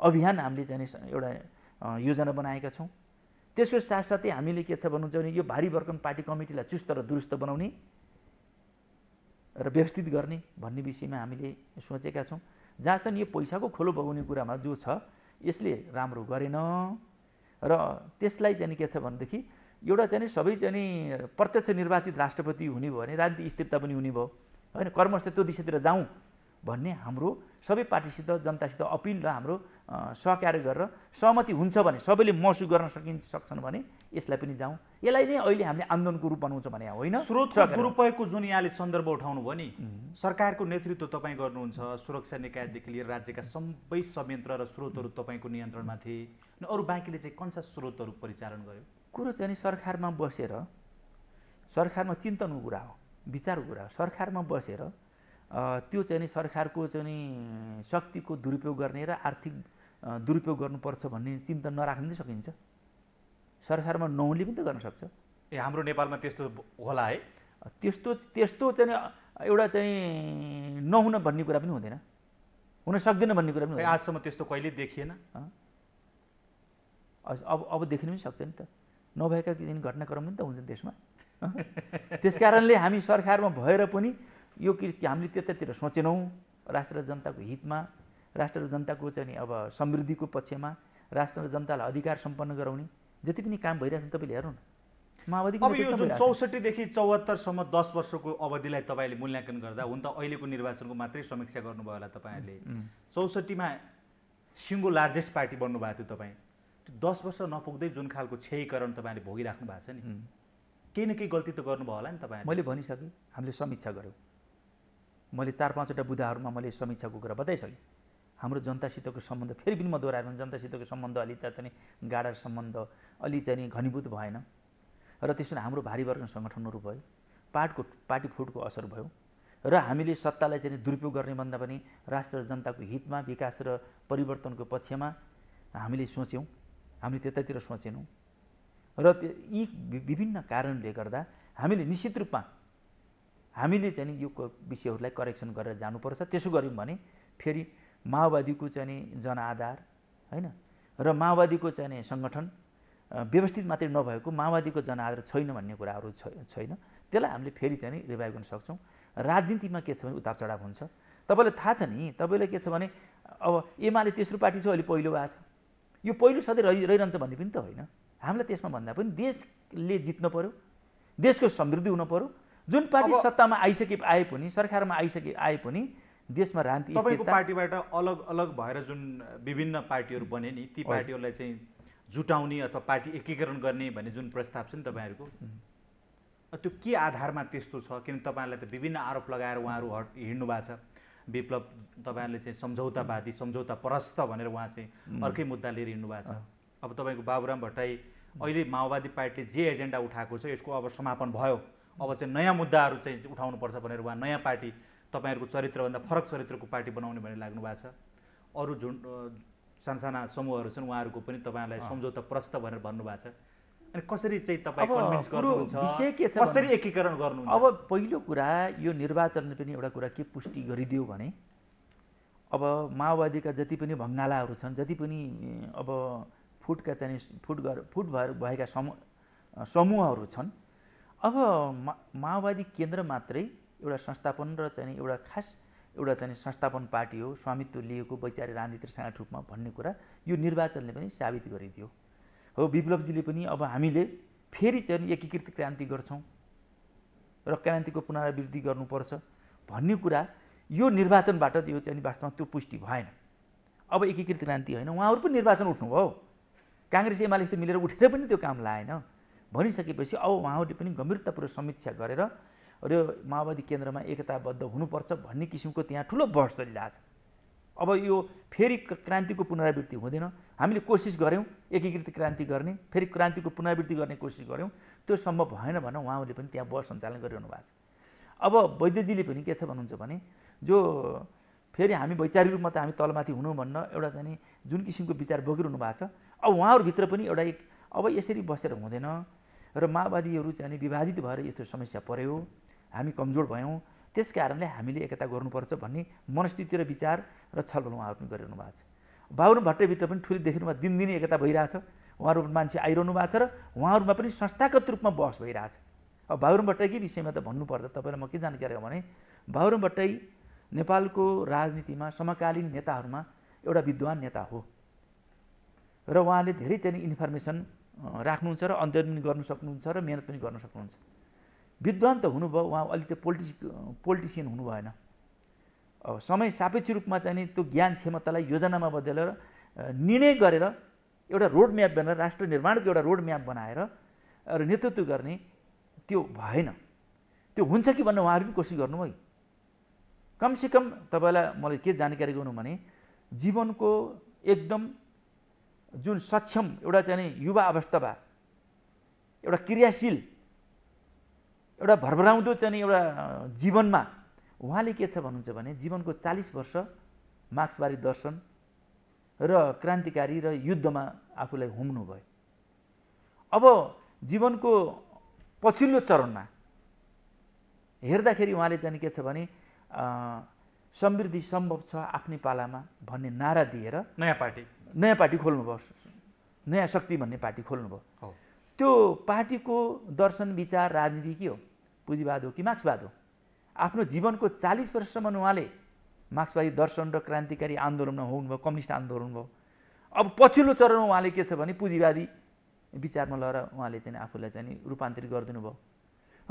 अभियान हामीले चाहिँ एउटा योजना बनाएका छौँ त्यसको साथसाथै हामीले के छ भन्नुहुन्छ भने यो भारी भरकम पार्टी कमिटीलाई चुस्त र दुरुस्त बनाउने र व्यवस्थित गर्ने भन्ने विषयमा हामीले सोचेका छौँ जहाँसम्म यो पैसाको खोलो बगाउने कुरामा जो छ यसले राम्रो गरेन र त्यसलाई चाहिँ के छ भनेदेखि एउटा चाहिँ सबै चाहिँ प्रत्यक्ष निर्वाचित राष्ट्रपति हुने भयो भने राजनीति स्थिरता पनि हुने भयो होइन कर्मस्थ त्यो दिशातिर जाउँ भन्ने हाम्रो सबै पार्टीसित जनतासित अपिल र हाम्रो सहकार्य गरेर सहमति हुन्छ भने सबैले महसुस गर्न सकिन् सक्छन् भने यसलाई पनि जाउँ यसलाई नै अहिले हामीले आन्दोलनको रूप बनाउँछ भने होइन स्रोत दुरुपयोगको जुन यहाँले सन्दर्भ उठाउनु भयो नि सरकारको नेतृत्व तपाईँ गर्नुहुन्छ सुरक्षा निकायदेखि लिएर राज्यका सबै संयन्त्र र स्रोतहरू तपाईँको नियन्त्रणमा थिए अनि अरू बाँकीले चाहिँ कन्सा स्रोतहरू परिचालन गर्यो कुरो चाहिँ सरकारमा बसेर सरकारमा चिन्तनको कुरा हो विचारको कुरा सरकारमा बसेर त्यो चाहिँ नि सरकारको चाहिँ नि शक्तिको दुरुपयोग गर्ने र आर्थिक दुरुपयोग गर्नुपर्छ भन्ने चिन्ता नराख्नु नै सकिन्छ सरकारमा नहुने पनि त गर्न सक्छ ए हाम्रो नेपालमा त्यस्तो होला है त्यस्तो त्यस्तो चाहिँ एउटा चाहिँ नहुन भन्ने कुरा पनि हुँदैन हुन सक्दैन भन्ने कुरा पनि आजसम्म त्यस्तो कहिले देखिएन अब अब देखिन पनि सक्छ नि त नभएका घटनाक्रम पनि त हुन्छन् त्यसमा त्यस कारणले हामी सरकारमा भएर पनि यो कृति हामीले त्यतातिर सोचेनौँ राष्ट्र र जनताको हितमा राष्ट्र र जनताको चाहिँ अब समृद्धिको पक्षमा राष्ट्र र जनतालाई अधिकार सम्पन्न गराउने जति पनि काम भइरहेछ तपाईँले हेर्नु न अब यो जुन चौसठीदेखि चौहत्तरसम्म दस वर्षको अवधिलाई तपाईँले मूल्याङ्कन गर्दा हुन त अहिलेको निर्वाचनको मात्रै समीक्षा गर्नुभयो होला तपाईँहरूले चौसठीमा सिङ्गो लार्जेस्ट पार्टी बन्नुभएको थियो तपाईँ दस वर्ष नपुग्दै जुन खालको क्षयीकरण तपाईँले भोगिराख्नु भएको छ नि केही न केही गल्ती त गर्नुभयो होला नि तपाईँ मैले भनिसकेँ हामीले समीक्षा गऱ्यौँ मैले चार पाँचवटा बुधाहरूमा मैले समीक्षाको कुरा बताइसकेँ हाम्रो जनतासितको सम्बन्ध फेरि पनि म दोहोऱ्याएर जनतासितको सम्बन्ध अलि त गाडा सम्बन्ध अलि चाहिँ घनीभूत भएन र त्यसमा हाम्रो भारी वर्ग सङ्गठनहरू भयो पार्टको पार्टी फुटको असर भयो र हामीले सत्तालाई चाहिँ दुरुपयोग गर्ने भन्दा पनि राष्ट्र र जनताको हितमा विकास र परिवर्तनको पक्षमा हामीले सोच्यौँ हामीले त्यतातिर सोचेनौँ र यी विभिन्न कारणले गर्दा हामीले निश्चित रूपमा हामीले चाहिँ यो विषयहरूलाई करेक्सन गरेर जानुपर्छ त्यसो गऱ्यौँ भने फेरि माओवादीको चाहिँ जनआधार होइन र माओवादीको चाहिँ सङ्गठन व्यवस्थित मात्रै नभएको माओवादीको जनआधार छैन भन्ने कुराहरू छैन त्यसलाई हामीले फेरि चाहिँ रिभाइभ गर्न सक्छौँ राजनीतिमा के छ भने उताप चढाव हुन्छ तपाईँलाई थाहा छ नि तपाईँलाई के छ भने अब एमाले तेस्रो पार्टी छ अहिले पहिलो भएको छ यो पहिलो सधैँ रहि रहिरहन्छ भन्ने पनि त होइन हामीलाई त्यसमा भन्दा पनि देशले जित्नु पऱ्यो देशको समृद्धि हुनु पऱ्यो जुन पार्टी सत्तामा आइसके आए पनि सरकारमा आइसके आए पनि देशमा रान्ति तपाईँको पार्टीबाट अलग अलग भएर जुन विभिन्न पार्टीहरू बने नि ती पार्टीहरूलाई चाहिँ जुटाउने अथवा पार्टी एकीकरण गर्ने भन्ने जुन प्रस्ताव छ नि तपाईँहरूको त्यो के आधारमा त्यस्तो छ किनभने तपाईँहरूलाई त विभिन्न आरोप लगाएर उहाँहरू हट हिँड्नु भएको छ विप्लव तपाईँहरूले चाहिँ सम्झौतावादी सम्झौता परस्त भनेर उहाँ चाहिँ अर्कै मुद्दा लिएर हिँड्नु भएको छ अब तपाईँको बाबुराम भट्टराई अहिले माओवादी पार्टीले जे एजेन्डा उठाएको छ यसको अब समापन भयो अब चाहिँ नयाँ मुद्दाहरू चाहिँ उठाउनुपर्छ भनेर उहाँ नयाँ पार्टी तपाईँहरूको चरित्रभन्दा फरक चरित्रको पार्टी बनाउने भनेर लाग्नु भएको छ अरू झुन सानसाना समूहहरू छन् उहाँहरूको पनि तपाईँहरूलाई सम्झौता प्रस्त भनेर भन्नुभएको छ अनि कसरी चाहिँ तपाईँ कसरी एकीकरण गर्नु अब पहिलो कुरा यो निर्वाचनले पनि एउटा कुरा के पुष्टि गरिदियो भने अब माओवादीका जति पनि भङ्गालाहरू छन् जति पनि अब फुटका चाहिँ फुट गर फुट भएर भएका समूह समूहहरू छन् अब मा माओवादी केन्द्र मात्रै एउटा संस्थापन र चाहिँ एउटा खास एउटा चाहिँ संस्थापन पार्टी हो स्वामित्व लिएको वैचारिक राजनीतिक रूपमा भन्ने कुरा यो निर्वाचनले पनि साबित गरिदियो हो विप्लवजीले पनि अब हामीले फेरि चाहिँ एकीकृत क्रान्ति गर्छौँ र क्रान्तिको पुनरावृद्धि गर्नुपर्छ भन्ने कुरा यो निर्वाचनबाट यो चाहिँ वास्तवमा त्यो पुष्टि भएन अब एकीकृत क्रान्ति होइन उहाँहरू पनि निर्वाचन उठ्नुभयो काङ्ग्रेस एमालेसित मिलेर उठेर पनि त्यो काम लाएन भनिसकेपछि अब उहाँहरूले पनि गम्भीरतापूर्वक समीक्षा गरेर र माओवादी केन्द्रमा एकताबद्ध हुनुपर्छ भन्ने किसिमको त्यहाँ ठुलो बहस चलिरहेछ अब यो फेरि क्रान्तिको पुनरावृत्ति हुँदैन हामीले कोसिस गऱ्यौँ एकीकृत क्रान्ति गर्ने फेरि क्रान्तिको पुनरावृत्ति गर्ने कोसिस गऱ्यौँ त्यो सम्भव भएन भने उहाँहरूले पनि त्यहाँ बहस सञ्चालन गरिरहनु भएको छ अब वैद्यजीले पनि के छ भन्नुहुन्छ भने जो फेरि हामी वैचारिक रूपमा त हामी तलमाथि हुनु भन्न एउटा चाहिँ जुन किसिमको विचार बोकिरहनु भएको छ अब उहाँहरूभित्र पनि एउटा एक अब यसरी बसेर हुँदैन र माओवादीहरू चाहिँ विभाजित भएर यस्तो समस्या पऱ्यो हामी कमजोर भयौँ त्यस कारणले हामीले एकता गर्नुपर्छ भन्ने मनस्थिति र विचार र छलफल उहाँहरू पनि गरिरहनु भएको छ बाहुन भट्टैभित्र पनि ठुली देखिनुमा दिनदिनै एकता भइरहेछ उहाँहरू मान्छे आइरहनु भएको छ र उहाँहरूमा पनि संस्थागत रूपमा बहस भइरहेछ अब बाहुन भट्टैकै विषयमा त भन्नुपर्दा तपाईँलाई म के जानकारी हो भने बाबुन भट्टै नेपालको राजनीतिमा समकालीन नेताहरूमा एउटा विद्वान नेता हो र उहाँले धेरै चाहिँ इन्फर्मेसन राख्नुहुन्छ र अध्ययन पनि गर्नु सक्नुहुन्छ र मिहिनेत पनि गर्न सक्नुहुन्छ विद्वान त हुनुभयो उहाँ अलिक त्यो पोलिटिस पोलिटिसियन हुनु भएन अब समय सापेक्ष रूपमा चाहिँ त्यो ज्ञान क्षमतालाई योजनामा बदलेर निर्णय गरेर एउटा रोड म्याप बनाएर राष्ट्र निर्माणको एउटा रोड म्याप बनाएर र नेतृत्व गर्ने त्यो भएन त्यो हुन्छ कि भन्ने उहाँहरू पनि कोसिस गर्नु भयो कमसेकम तपाईँलाई मैले के जानकारी गरौँ भने जीवनको एकदम जुन सक्षम एउटा चाहिँ युवा अवस्थामा एउटा क्रियाशील एउटा भरभराउँदो चाहिँ एउटा जीवनमा उहाँले के छ भन्नुहुन्छ भने जीवनको चालिस वर्ष मार्क्सवादी दर्शन र क्रान्तिकारी र युद्धमा आफूलाई हुम्नु भयो अब जीवनको पछिल्लो चरणमा हेर्दाखेरि उहाँले चाहिँ के छ भने समृद्धि सम्भव छ आफ्नै पालामा भन्ने नारा दिएर नयाँ पार्टी नयाँ पार्टी खोल्नुभयो नयाँ शक्ति भन्ने पार्टी खोल्नुभयो त्यो पार्टीको दर्शन विचार राजनीति के हो पुँजीवाद हो कि मार्क्सवाद हो आफ्नो जीवनको चालिस वर्षसम्म उहाँले मार्क्सवादी दर्शन र क्रान्तिकारी आन्दोलनमा हुनुभयो कम्युनिस्ट आन्दोलन भयो अब पछिल्लो चरणमा उहाँले के छ भने पुँजीवादी विचारमा लगेर उहाँले चाहिँ आफूलाई चाहिँ रूपान्तरित गरिदिनु भयो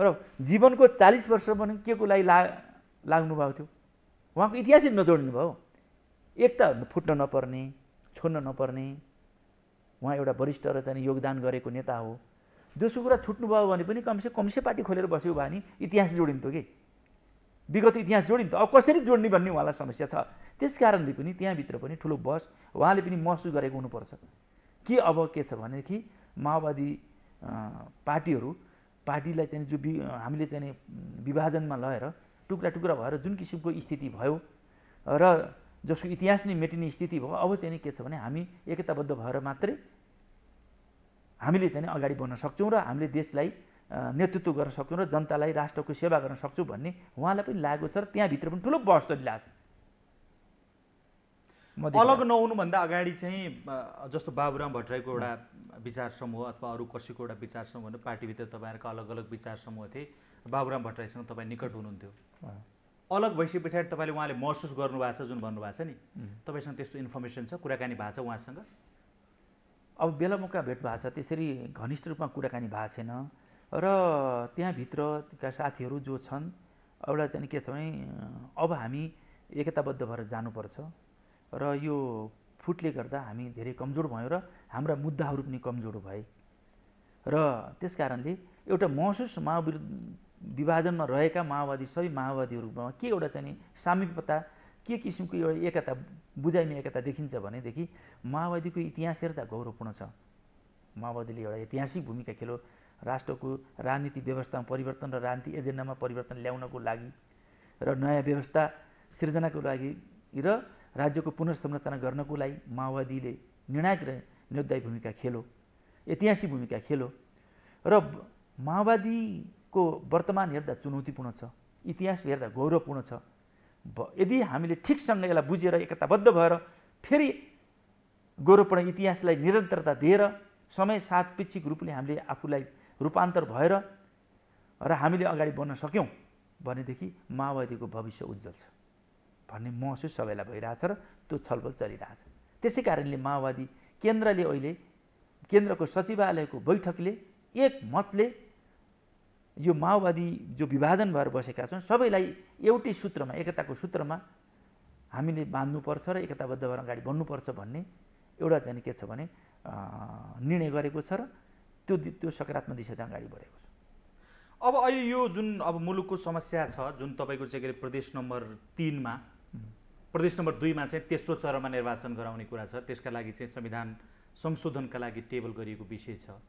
र जीवनको चालिस वर्ष पनि के को लागि ला लाग्नुभएको थियो उहाँको इतिहासै नजोडिनु भयो एक त फुट्न नपर्ने छोड्न नपर्ने उहाँ एउटा वरिष्ठ र चाहिँ योगदान गरेको नेता हो दोस्रो कुरा छुट्नुभयो भने पनि कमसे कमसे पार्टी खोलेर बस्यो भने इतिहास जोडिन्थ्यो कि विगत इतिहास जोडिन्थ्यो अब कसरी जोड्ने भन्ने उहाँलाई समस्या छ त्यस कारणले पनि त्यहाँभित्र पनि ठुलो बस उहाँले पनि महसुस गरेको हुनुपर्छ के अब के छ भनेदेखि माओवादी पार्टीहरू पार्टीलाई चाहिँ जो हामीले चाहिँ विभाजनमा लगेर टुक्रा टुक्रा भएर जुन किसिमको स्थिति भयो र जसको इतिहास नै मेटिने स्थिति भयो अब चाहिँ नि के छ भने हामी एकताबद्ध भएर मात्रै हामीले चाहिँ अगाडि बढ्न सक्छौँ र हामीले देशलाई नेतृत्व गर्न सक्छौँ र जनतालाई राष्ट्रको सेवा गर्न सक्छौँ भन्ने उहाँलाई पनि लागेको छ र त्यहाँभित्र पनि ठुलो बहस चलिरहेको छ अलग नहुनुभन्दा अगाडि चाहिँ जस्तो बाबुराम भट्टराईको एउटा विचार समूह अथवा अरू कसैको एउटा विचार समूह पार्टीभित्र तपाईँहरूको अलग अलग विचार समूह थिए बाबुराम भट्टराईसँग तपाईँ निकट हुनुहुन्थ्यो अलग भइसके पछाडि तपाईँले उहाँले महसुस गर्नुभएको छ जुन भन्नुभएको छ नि तपाईँसँग त्यस्तो इन्फर्मेसन छ कुराकानी भएको छ उहाँसँग अब मौका भेट भएको छ त्यसरी घनिष्ठ रूपमा कुराकानी भएको छैन र त्यहाँभित्रका साथीहरू जो छन् एउटा चाहिँ के छ भने अब हामी एकताबद्ध भएर जानुपर्छ र यो फुटले गर्दा हामी धेरै कमजोर भयौँ र हाम्रा मुद्दाहरू पनि कमजोर भए र त्यस कारणले एउटा महसुस माओविरुद्ध विभाजनमा रहेका माओवादी सबै माओवादीहरूमा के एउटा चाहिँ सामिप्यता के किसिमको एउटा एकता बुझाइने एकता देखिन्छ भनेदेखि माओवादीको इतिहास हेर्दा गौरवपूर्ण छ माओवादीले एउटा ऐतिहासिक भूमिका खेल्यो राष्ट्रको राजनीति व्यवस्थामा परिवर्तन र राजनीति एजेन्डामा परिवर्तन ल्याउनको लागि र नयाँ व्यवस्था सिर्जनाको लागि र राज्यको पुनर्संरचना गर्नको लागि माओवादीले निर्णायक र निर्दायी भूमिका खेलो ऐतिहासिक भूमिका खेल्यो र माओवादी को वर्तमान हेर्दा चुनौतीपूर्ण छ इतिहास हेर्दा गौरवपूर्ण छ यदि हामीले ठिकसँग यसलाई बुझेर एकताबद्ध भएर फेरि गौरवपूर्ण इतिहासलाई निरन्तरता दिएर समय साथ रूपले हामीले आफूलाई रूपान्तर भएर र हामीले अगाडि बढ्न सक्यौँ भनेदेखि माओवादीको भविष्य उज्जवल छ भन्ने महसुस सबैलाई भइरहेछ र त्यो छलफल चलिरहेछ त्यसै कारणले माओवादी केन्द्रले अहिले केन्द्रको सचिवालयको बैठकले एक मतले यो माओवादी जो विभाजन भएर बसेका छन् सबैलाई एउटै सूत्रमा एकताको सूत्रमा हामीले बाँध्नुपर्छ र एकताबद्ध भएर अगाडि बढ्नुपर्छ भन्ने एउटा चाहिँ के छ भने निर्णय गरेको छ र त्यो त्यो सकारात्मक दिशा दिशातिर अगाडि बढेको छ अब अहिले यो जुन अब मुलुकको समस्या छ जुन तपाईँको चाहिँ के अरे प्रदेश नम्बर तिनमा प्रदेश नम्बर दुईमा चाहिँ तेस्रो चरणमा निर्वाचन गराउने कुरा छ त्यसका लागि चाहिँ संविधान संशोधनका लागि टेबल गरिएको विषय छ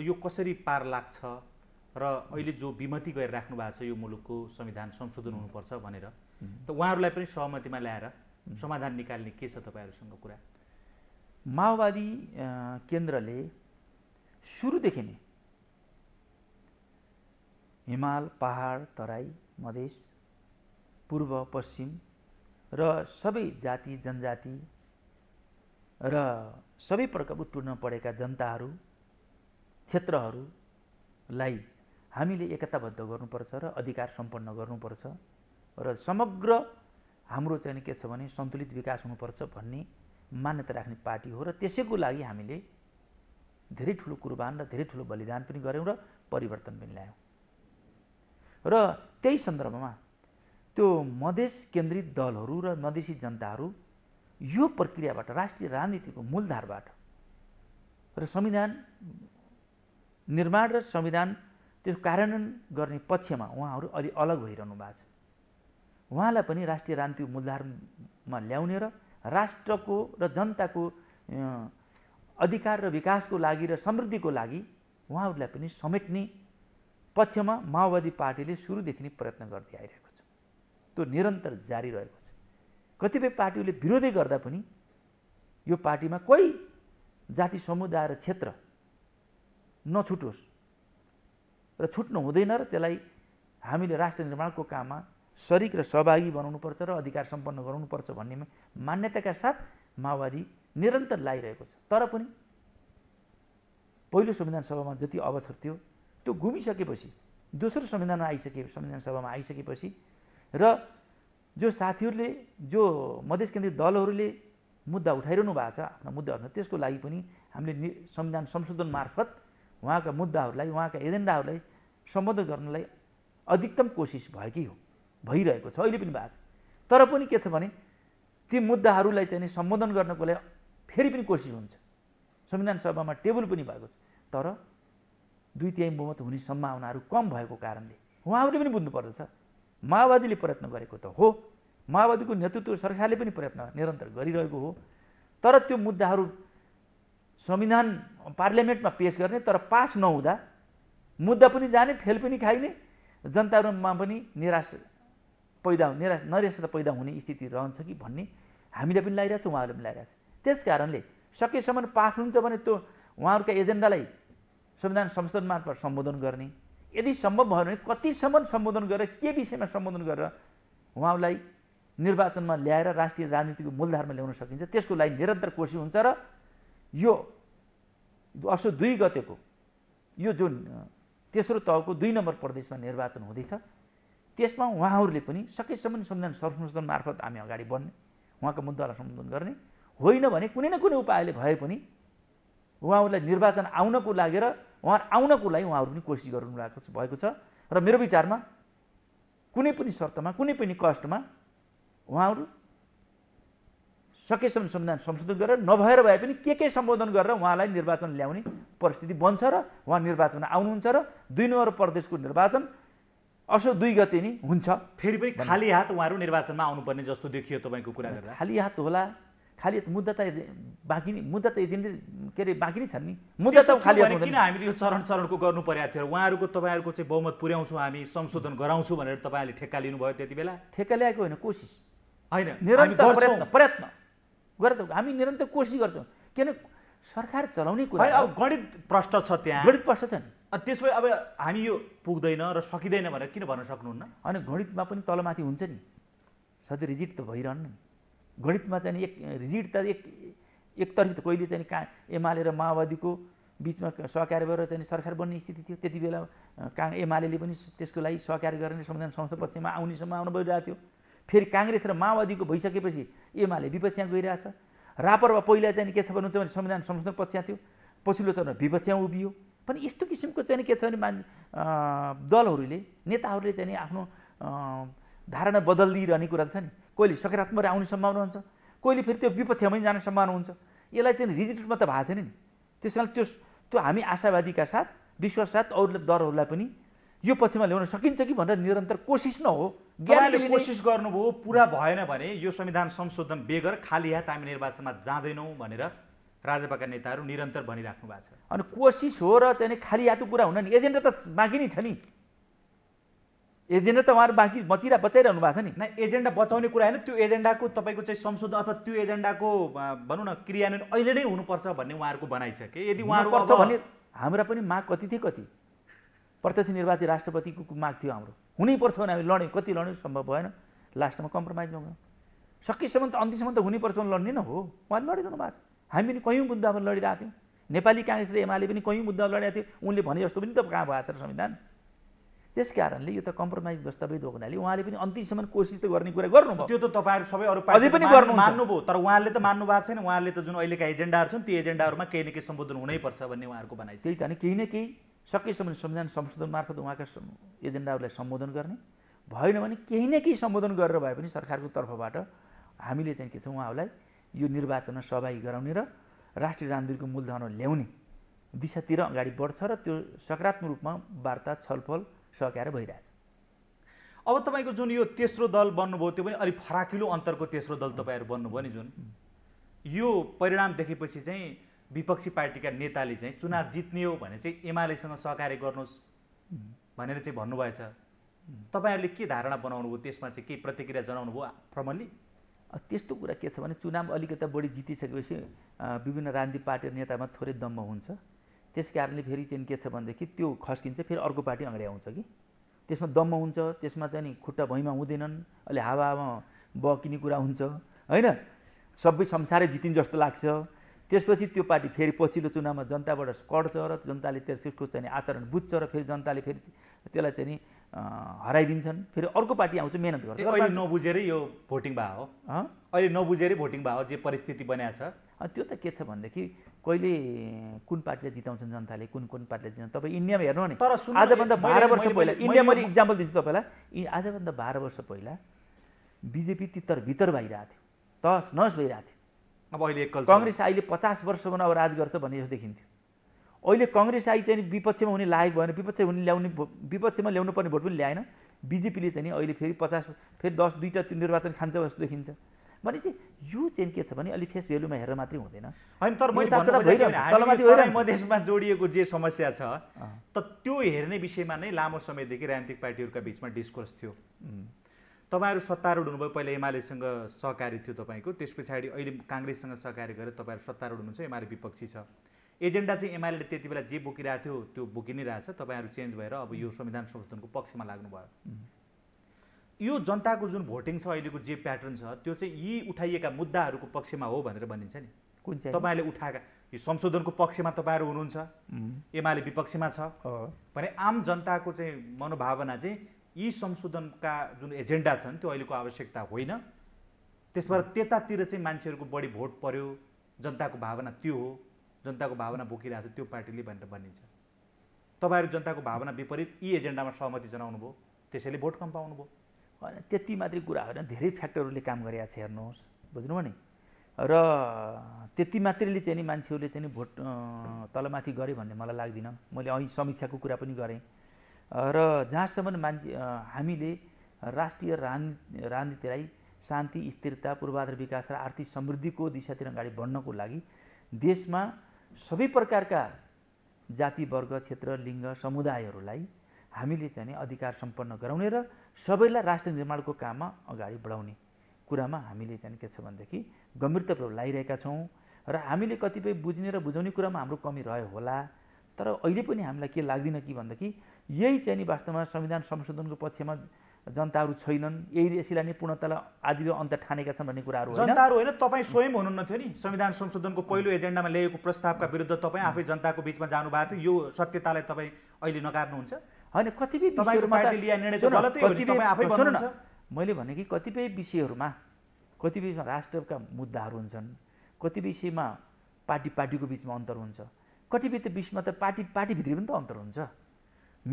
यो कसरी पार लाग्छ र अहिले जो विमति गरिराख्नु भएको छ यो मुलुकको संविधान संशोधन हुनुपर्छ भनेर त उहाँहरूलाई पनि सहमतिमा ल्याएर समाधान निकाल्ने के छ तपाईँहरूसँग कुरा माओवादी केन्द्रले सुरुदेखि नै हिमाल पहाड तराई मधेस पूर्व पश्चिम र सबै जाति जनजाति र सबै प्रकार उत्पीडन परेका जनताहरू क्षेत्रहरूलाई हामीले एकताबद्ध गर्नुपर्छ र अधिकार सम्पन्न गर्नुपर्छ र समग्र हाम्रो चाहिँ के छ भने सन्तुलित विकास हुनुपर्छ भन्ने मान्यता राख्ने पार्टी हो र त्यसैको लागि हामीले धेरै ठुलो कुर्बान र धेरै ठुलो बलिदान पनि गऱ्यौँ र परिवर्तन पनि ल्यायौँ र त्यही सन्दर्भमा त्यो मधेस केन्द्रित दलहरू र मधेसी जनताहरू यो प्रक्रियाबाट राष्ट्रिय राजनीतिको मूलधारबाट र संविधान निर्माण र संविधान त्यो कार्यान्वयन गर्ने पक्षमा उहाँहरू अलि अलग भइरहनु भएको छ उहाँलाई पनि राष्ट्रिय राजनीतिक मूलधारमा ल्याउने र राष्ट्रको र जनताको अधिकार र विकासको लागि र समृद्धिको लागि उहाँहरूलाई पनि समेट्ने पक्षमा माओवादी पार्टीले सुरुदेखि नै प्रयत्न गर्दै आइरहेको छ त्यो निरन्तर जारी रहेको छ कतिपय पार्टीहरूले विरोधै गर्दा पनि यो पार्टीमा कोही जाति समुदाय र क्षेत्र नछुटोस् र छुट्नु हुँदैन र त्यसलाई हामीले राष्ट्र निर्माणको काममा सरिक र सहभागी बनाउनुपर्छ र अधिकार सम्पन्न गराउनुपर्छ भन्ने मान्यताका साथ माओवादी निरन्तर लागिरहेको छ तर पनि पहिलो संविधान सभामा जति अवसर थियो त्यो घुमिसकेपछि दोस्रो संविधानमा आइसके संविधान सभामा आइसकेपछि र जो साथीहरूले जो मधेस केन्द्रित दलहरूले मुद्दा उठाइरहनु भएको छ आफ्ना मुद्दाहरूमा त्यसको लागि पनि हामीले संविधान संशोधन मार्फत उहाँका मुद्दाहरूलाई उहाँका एजेन्डाहरूलाई सम्बोधन गर्नलाई अधिकतम कोसिस भएकै हो भइरहेको छ अहिले पनि भएको छ तर पनि के छ भने ती मुद्दाहरूलाई चाहिँ सम्बोधन गर्नको लागि फेरि पनि कोसिस हुन्छ संविधान सभामा टेबल पनि भएको छ तर दुई तिहाई बहुमत हुने सम्भावनाहरू कम भएको कारणले उहाँहरूले पनि बुझ्नुपर्दछ माओवादीले प्रयत्न गरेको त हो माओवादीको नेतृत्व सरकारले पनि प्रयत्न निरन्तर गरिरहेको हो तर त्यो मुद्दाहरू संविधान पार्लियामेन्टमा पेस गर्ने तर पास नहुँदा मुद्दा पनि जाने फेल पनि खाइने जनतामा पनि निराश पैदा निराश नरेशता पैदा हुने स्थिति रहन्छ कि भन्ने हामीले पनि लगाइरहेछ उहाँहरूले पनि लगाइरहेछ त्यस कारणले सकेसम्म पास हुन्छ भने त्यो उहाँहरूका एजेन्डालाई संविधान संशोधन मार्फत सम्बोधन गर्ने यदि सम्भव भयो भने कतिसम्म सम्बोधन गरेर के विषयमा सम्बोधन गरेर उहाँलाई निर्वाचनमा ल्याएर राष्ट्रिय राजनीतिको मूलधारमा ल्याउन सकिन्छ त्यसको लागि निरन्तर कोसिस हुन्छ र यो असो दुई गतेको यो जुन तेस्रो तहको दुई नम्बर प्रदेशमा निर्वाचन हुँदैछ त्यसमा उहाँहरूले पनि सकेसम्म संविधान संशोधन मार्फत हामी अगाडि बढ्ने उहाँको मुद्दालाई सम्बोधन गर्ने होइन भने कुनै न कुनै उपायले भए पनि उहाँहरूलाई निर्वाचन आउनको लागेर उहाँ आउनको लागि उहाँहरू पनि कोसिस गर्नु भएको भएको छ र मेरो विचारमा कुनै पनि शर्तमा कुनै पनि कष्टमा उहाँहरू सकेसम्म संविधान संशोधन गरेर नभएर भए पनि के के सम्बोधन गरेर उहाँलाई निर्वाचन ल्याउने परिस्थिति बन्छ र उहाँ निर्वाचन आउनुहुन्छ र दुई नम्बर प्रदेशको निर्वाचन असो दुई गते नि हुन्छ फेरि पनि खाली हात उहाँहरू निर्वाचनमा आउनुपर्ने जस्तो देखियो तपाईँको कुरा गरेर खाली हात होला खाली मुद्दा त बाँकी नै मुद्दा त एजेन्ट के अरे बाँकी नै छन् नि मुद्दा त खाली हात किन हामीले यो चरण चरणको गर्नु परेको थियो उहाँहरूको तपाईँहरूको चाहिँ बहुमत पुर्याउँछौँ हामी संशोधन गराउँछौँ भनेर तपाईँहरूले ठेक्का लिनुभयो त्यति बेला ठेक्का ल्याएको होइन कोसिस होइन प्रयत्न गरेर हामी निरन्तर कोसिस गर्छौँ किन सरकार चलाउने कुरा अब गणित प्रष्ट छ त्यहाँ गणित प्रष्ट छन् त्यसो भए अब हामी यो पुग्दैन र सकिँदैन भनेर किन भन्न सक्नुहुन्न होइन गणितमा पनि तलमाथि हुन्छ नि सधैँ रिजिट त भइरहन्न नि गणितमा चाहिँ एक रिजिट त एक एकतर्फी त कहिले चाहिँ का एमाले र माओवादीको बिचमा सहकार्य भएर चाहिँ सरकार बन्ने स्थिति थियो त्यति बेला का एमाले पनि त्यसको लागि सहकार्य गर्ने संविधान संस्था पक्षमा आउने सम्भावना भइरहेको थियो फेरि काङ्ग्रेस र माओवादीको भइसकेपछि एमाले विपक्षमा गइरहेछ रापरमा पहिला चाहिँ के छ भन्नुहुन्छ भने संविधान संशोधन पक्ष थियो पछिल्लो चरण विपक्षमा उभियो पनि यस्तो किसिमको चाहिँ के छ भने मान दलहरूले नेताहरूले चाहिँ आफ्नो धारणा बदलिदिइरहने कुरा छ नि कहिले सकारात्मक आउने सम्भावना हुन्छ कहिले फेरि त्यो विपक्षमै जाने सम्भावना हुन्छ यसलाई चाहिँ रिजिटमा त भएको छैन नि त्यस कारण त्यो त्यो हामी आशावादीका साथ विश्वास साथ अरू दलहरूलाई पनि यो पछिमा ल्याउन सकिन्छ कि भनेर निरन्तर कोसिस नहो ज्ञानले कोसिस गर्नुभयो पुरा भएन भने यो संविधान संशोधन बेगर खाली हात हामी निर्वाचनमा जाँदैनौँ भनेर राजपाका नेताहरू निरन्तर भनिराख्नु भएको छ अनि कोसिस हो र चाहिँ खाली हात कुरा हुन नि एजेन्डा त बाँकी नै छ नि एजेन्डा त उहाँहरू बाँकी बचिरा बचाइरहनु भएको छ नि न एजेन्डा बचाउने कुरा होइन त्यो एजेन्डाको तपाईँको चाहिँ संशोधन अथवा त्यो एजेन्डाको भनौँ न क्रियान्वयन अहिले नै हुनुपर्छ भन्ने उहाँहरूको भनाइ छ कि यदि उहाँहरू भने हाम्रा पनि माग कति थिए कति प्रत्यक्ष निर्वाचित राष्ट्रपतिको माग थियो हाम्रो हुनैपर्छ भने हामी लड्यौँ कति लड्यौँ सम्भव भएन लास्टमा कम्प्रोमाइजमा गयौँ सकेसम्म त अन्तिमसम्म त हुनैपर्छ भने लड्ने न हो उहाँले लडिरहनु भएको छ हामी पनि कयौँ मुद्दामा लडिरहेको थियौँ नेपाली काङ्ग्रेस र एमाले पनि कयौँ मुद्दामा लडिरहेको थियो उनले भने जस्तो पनि त कहाँ भएको छ संविधान त्यस कारणले यो त कम्प्रोमाइज दस्तावेज हो हुनाले उहाँले पनि अन्तिमसम्म कोसिस त गर्ने कुरा गर्नुभयो त्यो त तपाईँहरू सबै अरू पार्टी पनि गर्नु मान्नुभयो तर उहाँले त मान्नु भएको छैन उहाँले त जुन अहिलेका एजेन्डाहरू छन् ती एजेन्डाहरूमा केही न केही सम्बोधन हुनैपर्छ भन्ने उहाँहरूको भनाइ त्यही त केही न केही सकेसम्म संविधान संशोधन मार्फत उहाँका एजेन्डाहरूलाई सम्बोधन गर्ने भएन भने केही न केही सम्बोधन गरेर भए पनि सरकारको तर्फबाट हामीले चाहिँ के छ उहाँहरूलाई यो निर्वाचनमा सहभागी गराउने र राष्ट्रिय रामदिरको मूलधनमा ल्याउने दिशातिर अगाडि बढ्छ र त्यो सकारात्मक रूपमा वार्ता छलफल सकाएर भइरहेछ अब तपाईँको जुन यो तेस्रो दल बन्नुभयो त्यो पनि अलिक फराकिलो अन्तरको तेस्रो दल तपाईँहरू बन्नुभयो नि जुन यो परिणाम देखेपछि चाहिँ विपक्षी पार्टीका नेताले चाहिँ चुनाव जित्ने हो भने चाहिँ एमालेसँग सहकार्य गर्नुहोस् भनेर चाहिँ भन्नुभएछ तपाईँहरूले के धारणा बनाउनु भयो त्यसमा चाहिँ के प्रतिक्रिया जनाउनु भयो प्रमणले त्यस्तो कुरा के छ भने चुनाव अलिकति बढी जितिसकेपछि विभिन्न राजनीतिक पार्टी नेतामा थोरै दम्ब हुन्छ त्यस कारणले फेरि चाहिँ के छ भनेदेखि त्यो खस्किन्छ फेरि अर्को पार्टी अगाडि आउँछ कि त्यसमा दम्म हुन्छ त्यसमा चाहिँ नि खुट्टा भैँमा हुँदैनन् अलि हावामा बकिने कुरा हुन्छ होइन सबै संसारै जितिन् जस्तो लाग्छ त्यसपछि त्यो पार्टी फेरि पछिल्लो चुनावमा जनताबाट कड्छ र जनताले त्यसको चाहिँ आचरण बुझ्छ र फेरि जनताले फेरि त्यसलाई चाहिँ नि हराइदिन्छन् फेरि अर्को पार्टी आउँछ मिहिनेत गर्छ अहिले नबुझेरै यो भोटिङ भए हो अहिले नबुझेरै भोटिङ भए हो जे परिस्थिति बनाएको छ त्यो त के छ भनेदेखि कहिले कुन पार्टीले जिताउँछन् जनताले कुन कुन पार्टीले जिताउँछ तपाईँ इन्डियामा हेर्नु नि तर आजभन्दा बाह्र वर्ष पहिला इन्डियामा मैले इक्जाम्पल दिन्छु तपाईँलाई आजभन्दा बाह्र वर्ष पहिला बिजेपी तितर भित्र भइरहेको थियो तस नस भइरहेको थियो अब अहिले कङ्ग्रेस अहिले पचास वर्षमा अब राज गर्छ भन्ने जस्तो देखिन्थ्यो अहिले कङ्ग्रेस आई चाहिँ विपक्षमा हुने लायक भएन विपक्ष हुने ल्याउने विपक्षमा ल्याउनु पर्ने भोट पनि ल्याएन बिजेपीले चाहिँ अहिले फेरि पचास फेरि दस दुईवटा निर्वाचन खान्छ जस्तो देखिन्छ भनेपछि यो चाहिँ के छ भने अलिक फेस भेल्युमा हेरेर मात्रै हुँदैन होइन तर मधेसमा जोडिएको जे समस्या छ त त्यो हेर्ने विषयमा नै लामो समयदेखि राजनीतिक पार्टीहरूका बिचमा डिस्कोर्स थियो तपाईँहरू सत्तारूढ हुनुभयो पहिला एमालेसँग सहकारी थियो तपाईँको त्यस पछाडि अहिले काङ्ग्रेससँग सहकारी गरेर तपाईँहरू सत्तारूढ हुनुहुन्छ एमाले विपक्षी छ एजेन्डा चाहिँ एमाले त्यति बेला जे बोकिरहेको थियो त्यो बोकि नै रहेछ तपाईँहरू चेन्ज भएर अब यो संविधान संशोधनको पक्षमा लाग्नुभयो यो जनताको जुन भोटिङ छ अहिलेको जे प्याटर्न छ त्यो चाहिँ यी उठाइएका मुद्दाहरूको पक्षमा हो भनेर भनिन्छ नि कुन चाहिँ तपाईँले उठाएका यो संशोधनको पक्षमा तपाईँहरू हुनुहुन्छ एमाले विपक्षमा छ भने आम जनताको चाहिँ मनोभावना चाहिँ यी संशोधनका जुन एजेन्डा छन् त्यो अहिलेको आवश्यकता होइन त्यसबाट त्यतातिर चाहिँ मान्छेहरूको बढी भोट पर्यो जनताको भावना त्यो हो जनताको भावना बोकिरहेको छ त्यो पार्टीले भनेर भनिन्छ तपाईँहरू जनताको भावना विपरीत यी एजेन्डामा सहमति जनाउनु भयो त्यसैले भोट कम पाउनु भयो होइन त्यति मात्रै कुरा होइन धेरै फ्याक्टरहरूले काम गरिरहेको छ हेर्नुहोस् बुझ्नुभयो नि र त्यति मात्रैले चाहिँ नि मान्छेहरूले चाहिँ नि भोट तलमाथि गरेँ भन्ने मलाई लाग्दिनँ मैले अहिले समीक्षाको कुरा पनि गरेँ र जहाँसम्म मान्छे हामीले राष्ट्रिय राजनीति राजनीतिलाई शान्ति स्थिरता पूर्वाधार विकास र आर्थिक समृद्धिको दिशातिर अगाडि बढ्नको लागि देशमा सबै प्रकारका जाति वर्ग क्षेत्र लिङ्ग समुदायहरूलाई हामीले चाहिँ अधिकार सम्पन्न गराउने र सबैलाई राष्ट्र निर्माणको काममा अगाडि बढाउने कुरामा हामीले चाहिँ के छ भनेदेखि गम्भीरतापूर्वक लगाइरहेका छौँ र हामीले कतिपय बुझ्ने र बुझाउने कुरामा हाम्रो कमी रह्यो होला तर अहिले पनि हामीलाई के लाग्दैन कि भन्दाखेरि यही चाहिँ नि वास्तवमा संविधान संशोधनको पक्षमा जनताहरू छैनन् यही यसैलाई नै पूर्णतालाई आदि र अन्त ठानेका छन् भन्ने कुराहरू जनताहरू होइन तपाईँ स्वयं हुनुहुन्न थियो नि संविधान संशोधनको पहिलो एजेन्डामा ल्याएको प्रस्तावका विरुद्ध तपाईँ आफै जनताको बिचमा जानुभएको थियो यो सत्यतालाई तपाईँ अहिले नकार्नुहुन्छ होइन कतिपय मैले भने कि कतिपय विषयहरूमा कतिपय राष्ट्रका मुद्दाहरू हुन्छन् कतिपय विषयमा पार्टी पार्टीको बिचमा अन्तर हुन्छ कतिपय त बिचमा त पार्टी पार्टीभित्र पनि त अन्तर हुन्छ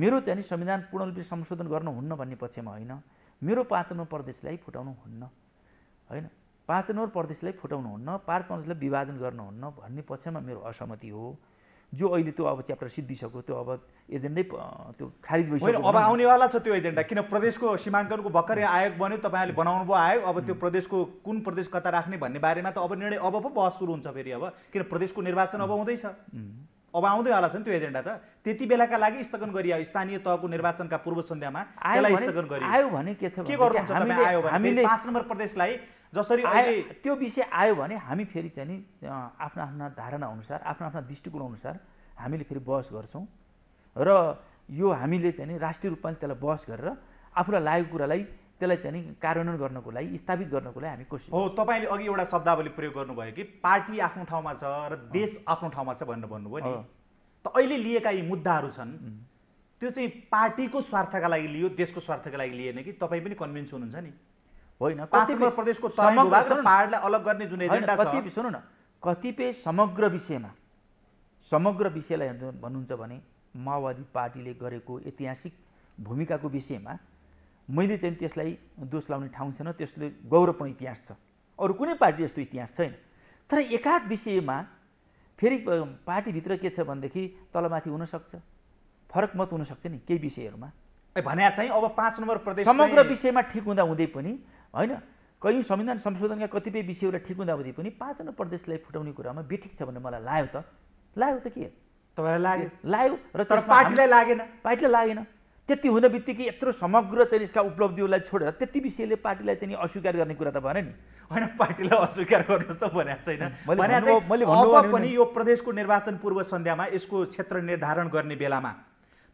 मेरो चाहिँ नि संविधान रूपले संशोधन गर्नुहुन्न भन्ने पक्षमा होइन मेरो पाँच नम्बर प्रदेशलाई फुटाउनु हुन्न होइन पाँच नम्बर प्रदेशलाई फुटाउनु हुन्न पाँच प्रदेशलाई विभाजन गर्नुहुन्न भन्ने पक्षमा मेरो असहमति हो जो अहिले त्यो अब च्याप्टर सिद्धिसक्यो त्यो अब एजेन्डै त्यो खारिज भइसक्यो अब आउनेवाला छ त्यो एजेन्डा किन प्रदेशको सीमाङ्कनको भर्खरै आयोग बन्यो तपाईँहरूले बनाउनु भयो आयोग अब त्यो प्रदेशको कुन प्रदेश कता राख्ने भन्ने बारेमा त अब निर्णय अब पो बहस सुरु हुन्छ फेरि अब किन प्रदेशको निर्वाचन अब हुँदैछ अब आउँदै आउँदैवाला छ नि त्यो एजेन्डा त त्यति बेलाका लागि स्थगन गरियो स्थानीय तहको निर्वाचनका पूर्व सन्ध्यामा आयो भने के छ के गर्नुहुन्छ हामीले पाँच नम्बर प्रदेशलाई जसरी आए त्यो विषय आयो भने हामी फेरि चाहिँ नि आफ्नो आफ्ना धारणा अनुसार आफ्ना आफ्ना दृष्टिकोण अनुसार हामीले फेरि बहस गर्छौँ र यो हामीले चाहिँ नि राष्ट्रिय रूपमा त्यसलाई बहस गरेर आफूलाई लागेको कुरालाई त्यसलाई चाहिँ नि कार्यान्वयन गर्नको लागि स्थापित गर्नको लागि हामी कोसिस हो तपाईँले अघि एउटा शब्दावली प्रयोग गर्नुभयो कि पार्टी आफ्नो ठाउँमा छ र देश आफ्नो ठाउँमा छ भनेर भन्नुभयो नि त अहिले लिएका यी मुद्दाहरू छन् त्यो चाहिँ पार्टीको स्वार्थका लागि लियो देशको स्वार्थका लागि लिएन कि तपाईँ पनि कन्भिन्स हुनुहुन्छ नि होइन कतिपय प्रदेशको पाहाडलाई अलग गर्ने जुन एजेन्डा कति सुन्नु न कतिपय समग्र विषयमा समग्र विषयलाई भन्नुहुन्छ भने माओवादी पार्टीले गरेको ऐतिहासिक भूमिकाको विषयमा मैले चाहिँ त्यसलाई दोष लाउने ठाउँ छैन त्यसले गौरवपूर्ण इतिहास छ अरू कुनै पार्टी जस्तो इतिहास छैन तर एकाध विषयमा फेरि पार्टीभित्र के छ भनेदेखि तलमाथि हुनसक्छ फरक मत हुनसक्छ नि केही विषयहरूमा भने चाहिँ अब पाँच नम्बर प्रदेश समग्र विषयमा ठिक हुँदा हुँदै पनि होइन कहिले संविधान संशोधनका कतिपय विषयहरूलाई ठिक हुँदै पनि पाँचजना प्रदेशलाई फुटाउने कुरामा बेठिक छ भने मलाई लाग्यो त लाग्यो त के तपाईँलाई लाग्यो लाग्यो र तर पार्टीलाई लागेन पार्टीलाई लागेन त्यति हुन बित्तिकै यत्रो समग्र चाहिँ यसका उपलब्धिहरूलाई छोडेर त्यति विषयले पार्टीलाई चाहिँ अस्वीकार गर्ने कुरा त भएन नि होइन पार्टीलाई अस्वीकार गर्नुहोस् त भनेको छैन मैले मैले पनि यो प्रदेशको निर्वाचन पूर्व सन्ध्यामा यसको क्षेत्र निर्धारण गर्ने बेलामा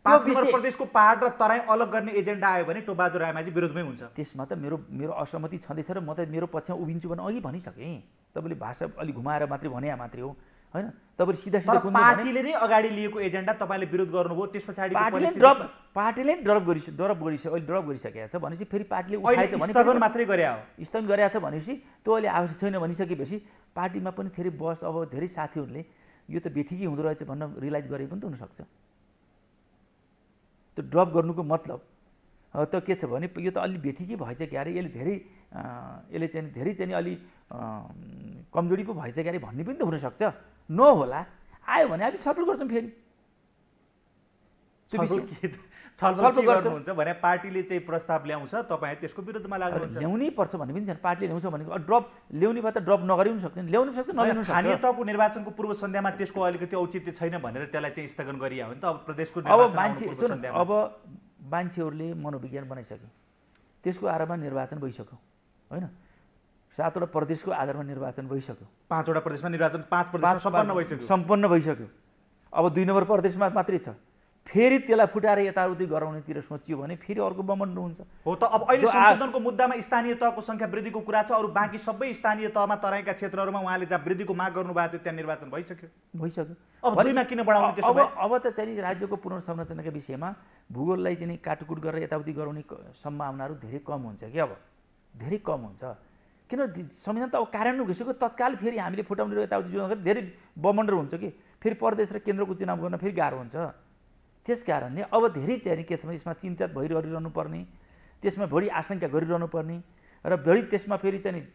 पाँच नम्बर प्रदेशको पाहाड र तराई अलग गर्ने एजेन्डा आयो भने टोबहादुर चाहिँ विरोधमै हुन्छ त्यसमा त मेरो मेरो असहमति छँदैछ र म त मेरो पक्षमा उभिन्छु भने अघि भनिसकेँ तपाईँले भाषा अलिक घुमाएर मात्रै भने मात्रै हो होइन तपाईँले सिधा सिधा पार्टीले नै अगाडि लिएको एजेन्डा तपाईँले विरोध गर्नुभयो त्यस पछाडि पार्टीले ड्रप पार्टीले ड्रप गरिस ड्रप गरिसक्यो अहिले ड्रप गरिसकेको छ भनेपछि फेरि पार्टीले उठाएछ स्थगन मात्रै गरे हो स्थगन गरेको छ भनेपछि त्यो अहिले आवश्यक छैन भनिसकेपछि पार्टीमा पनि फेरि बस अब धेरै साथीहरूले यो त बेठिकै हुँदो रहेछ भन्न रियलाइज गरेको पनि त हुनसक्छ त्यो ड्रप गर्नुको मतलब त के छ भने यो त अलि भेटिकै भएछ क्यारे यसले धेरै यसले चाहिँ धेरै चाहिँ अलि कमजोरी पो भएछ क्यारे भन्ने पनि त हुनसक्छ नहोला आयो भने हामी छलफल गर्छौँ फेरि छलफल गर्नुहुन्छ भने पार्टीले चाहिँ प्रस्ताव ल्याउँछ तपाईँ त्यसको विरुद्धमा लाग्नुहुन्छ ल्याउनै पर्छ भने पनि पार्टीले ल्याउँछ भने ड्रप ल्याउने भए त ड्रप नगरी पनि सक्छ ल्याउनु सक्छ नलिनु स्थानीय तहको निर्वाचनको पूर्व सन्ध्यामा त्यसको अलिकति औचित्य छैन भनेर त्यसलाई चाहिँ स्थगन गरियो भने त अब प्रदेशको अब मान्छे अब मान्छेहरूले मनोविज्ञान बनाइसक्यो त्यसको आधारमा निर्वाचन भइसक्यो होइन सातवटा प्रदेशको आधारमा निर्वाचन भइसक्यो पाँचवटा प्रदेशमा निर्वाचन पाँच प्रदेशमा सम्पन्न भइसक्यो सम्पन्न भइसक्यो अब दुई नम्बर प्रदेशमा मात्रै छ फेरि त्यसलाई फुटाएर यताउति गराउनेतिर सोचियो भने फेरि अर्को बमन्ड हुन्छ हो त अब अहिले संशोधनको मुद्दामा स्थानीय तहको सङ्ख्या वृद्धिको कुरा छ अरू बाँकी सबै स्थानीय तहमा तराईका क्षेत्रहरूमा उहाँले जहाँ वृद्धिको माग गर्नुभएको थियो त्यहाँ निर्वाचन भइसक्यो भइसक्यो अब दुईमा किन बढाउने अब अब त चाहिँ राज्यको पुनर्संरचनाका विषयमा भूगोललाई चाहिँ काटकुट गरेर यताउति गराउने सम्भावनाहरू धेरै कम हुन्छ कि अब धेरै कम हुन्छ किन संविधान त अब कार्यान्वयन भइसक्यो तत्काल फेरि हामीले फुटाउने यताउति जुन धेरै बमण्डर हुन्छ कि फेरि प्रदेश र केन्द्रको चुनाव गर्न फेरि गाह्रो हुन्छ त्यस कारणले अब धेरै चाहिँ के छ भने यसमा चिन्तित भइरहनु पर्ने त्यसमा बढी आशङ्का गरिरहनु पर्ने र बढी त्यसमा फेरि चाहिँ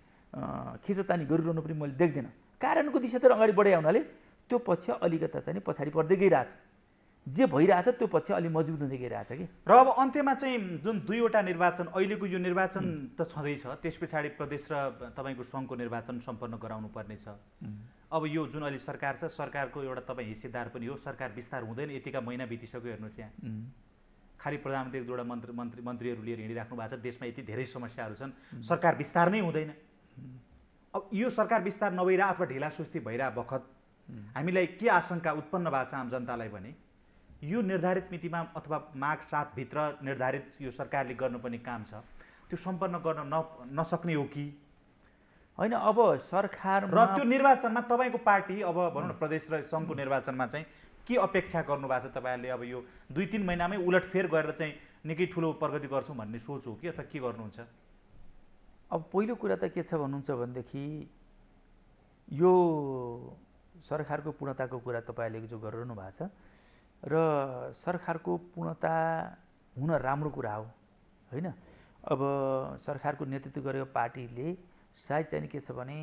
खिचतानी गरिरहनु पनि मैले देख्दिनँ कारणको दिशातिर अगाडि बढाइ हुनाले त्यो पछि अलिकता चाहिँ पछाडि पर्दै गइरहेछ जे भइरहेछ त्यो पछि अलि मजबुत हुँदै गइरहेछ कि र अब अन्त्यमा चाहिँ जुन दुईवटा निर्वाचन अहिलेको यो निर्वाचन त छँदैछ त्यस पछाडि प्रदेश र तपाईँको सङ्घको निर्वाचन सम्पन्न गराउनु पर्नेछ अब यो जुन अहिले सरकार छ सरकारको एउटा तपाईँ हिस्सेदार पनि हो सरकार विस्तार हुँदैन यतिका महिना बितिसक्यो हेर्नुहोस् यहाँ खालि प्रधानमन्त्री दुईवटा मन्त्री मन्त्री मन्त्रीहरू लिएर हिँडिराख्नु भएको छ देशमा यति धेरै समस्याहरू छन् सरकार विस्तार नै हुँदैन अब यो सरकार विस्तार नभइरह अथवा ढिलासुस्ती भइरह बखत हामीलाई के आशंका उत्पन्न भएको छ आम जनतालाई भने यो निर्धारित मितिमा अथवा माघ सातभित्र निर्धारित यो सरकारले गर्नुपर्ने काम छ त्यो सम्पन्न गर्न न नसक्ने हो कि होइन अब सरकार र त्यो निर्वाचनमा तपाईँको पार्टी अब भनौँ न प्रदेश र सङ्घको निर्वाचनमा चाहिँ के अपेक्षा गर्नुभएको छ तपाईँहरूले अब यो दुई तिन महिनामै उलटफेर गरेर चाहिँ निकै ठुलो प्रगति गर्छौँ भन्ने सोच हो कि अथवा के गर्नुहुन्छ अब पहिलो कुरा त के छ भन्नुहुन्छ भनेदेखि यो सरकारको पूर्णताको कुरा तपाईँले जो गरिरहनु भएको छ र सरकारको पूर्णता हुन राम्रो कुरा हो होइन अब सरकारको नेतृत्व गरेको पार्टीले सायद चाहिँ के छ भने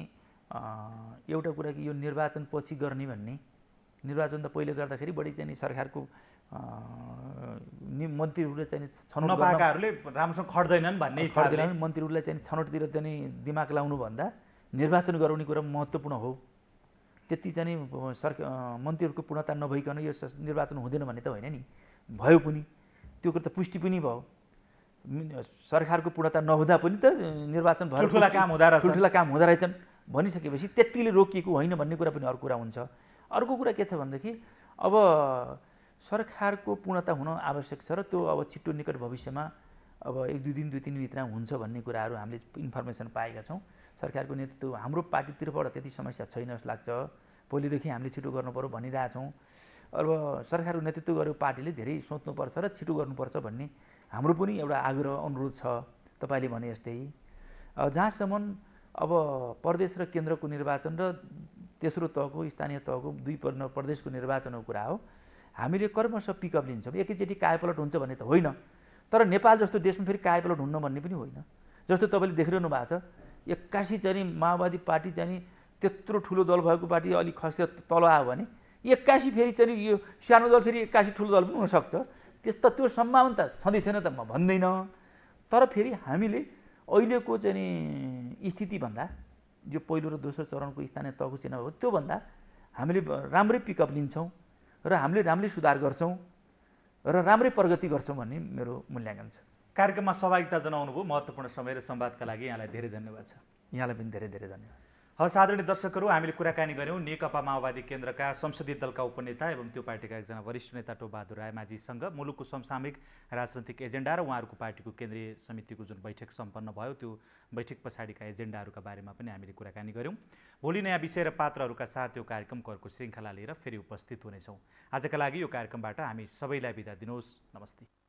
एउटा कुरा कि यो निर्वाचन पछि गर्ने भन्ने निर्वाचन त पहिले गर्दाखेरि बढी चाहिँ सरकारको मन्त्रीहरूले चाहिँ छनौट राम्रोसँग खट्दैनन् भन्ने खट्दैनन् मन्त्रीहरूलाई चाहिँ छनौटतिर चाहिँ दिमाग लाउनुभन्दा निर्वाचन गराउने कुरा महत्त्वपूर्ण हो त्यति चाहिँ सर मन्त्रीहरूको पूर्णता नभइकन यो निर्वाचन हुँदैन भन्ने त होइन नि भयो पनि त्यो कुरो त पुष्टि पनि भयो सरकारको पूर्णता नहुँदा पनि त निर्वाचन भयो ठुल्ठुला काम हुँदा रहेछ ठुल्ठुला काम हुँदो रहेछन् भनिसकेपछि त्यतिले रोकिएको होइन भन्ने कुरा पनि अर्को कुरा हुन्छ अर्को कुरा के छ भनेदेखि अब सरकारको पूर्णता हुन आवश्यक छ र त्यो अब छिट्टो निकट भविष्यमा अब एक दुई दिन दुई तिन भित्र हुन्छ भन्ने कुराहरू हामीले इन्फर्मेसन पाएका छौँ सरकारको नेतृत्व हाम्रो पार्टीतिरबाट त्यति समस्या छैन जस्तो लाग्छ भोलिदेखि हामीले छिटो गर्नुपऱ्यो भनिरहेछौँ अब सरकारको नेतृत्व गरेको पार्टीले धेरै सोच्नुपर्छ र छिटो गर्नुपर्छ भन्ने हाम्रो पनि एउटा आग्रह अनुरोध छ तपाईँले भने यस्तै जहाँसम्म अब प्रदेश र केन्द्रको निर्वाचन र तेस्रो तहको स्थानीय तहको दुई प्रदेशको निर्वाचनको कुरा हो हामीले कर्मश पिकअप लिन्छौँ एकैचोटि कायपलट हुन्छ भन्ने त होइन तर नेपाल जस्तो देशमा फेरि कायपलट हुन्न भन्ने पनि होइन जस्तो तपाईँले देखिरहनु भएको छ एक्कासी चाहिँ माओवादी पार्टी चाहिँ त्यत्रो ठुलो दल भएको पार्टी अलिक खसेर तल आयो भने एक्कासी फेरि चाहिँ यो सानो दल फेरि एक्कासी ठुलो दल पनि हुनसक्छ त्यस्तो त्यो सम्भावना त छँदै छैन त म भन्दैन तर फेरि हामीले अहिलेको चाहिँ स्थितिभन्दा जो पहिलो र दोस्रो चरणको स्थानीय तहको चुनाव हो त्योभन्दा हामीले राम्रै पिकअप लिन्छौँ र हामीले राम्रै सुधार गर्छौँ र राम्रै प्रगति गर्छौँ भन्ने मेरो मूल्याङ्कन छ कार्यक्रममा सहभागिता जनाउनुभयो महत्त्वपूर्ण समय र संवादका लागि यहाँलाई धेरै धन्यवाद छ यहाँलाई पनि धेरै धेरै धन्यवाद हस् आदरणीय दर्शकहरू हामीले कुराकानी गऱ्यौँ नेकपा माओवादी केन्द्रका संसदीय दलका उपनेता एवं त्यो पार्टीका एकजना वरिष्ठ नेता टोबहादुर रायमाझीसँग मुलुकको समसामयिक राजनैतिक एजेन्डा र उहाँहरूको पार्टीको केन्द्रीय समितिको जुन बैठक सम्पन्न भयो त्यो बैठक पछाडिका एजेन्डाहरूका बारेमा पनि हामीले कुराकानी गऱ्यौँ भोलि नयाँ विषय र पात्रहरूका साथ यो कार्यक्रमको अर्को श्रृङ्खला लिएर फेरि उपस्थित हुनेछौँ आजका लागि यो कार्यक्रमबाट हामी सबैलाई बिदा दिनुहोस् नमस्ते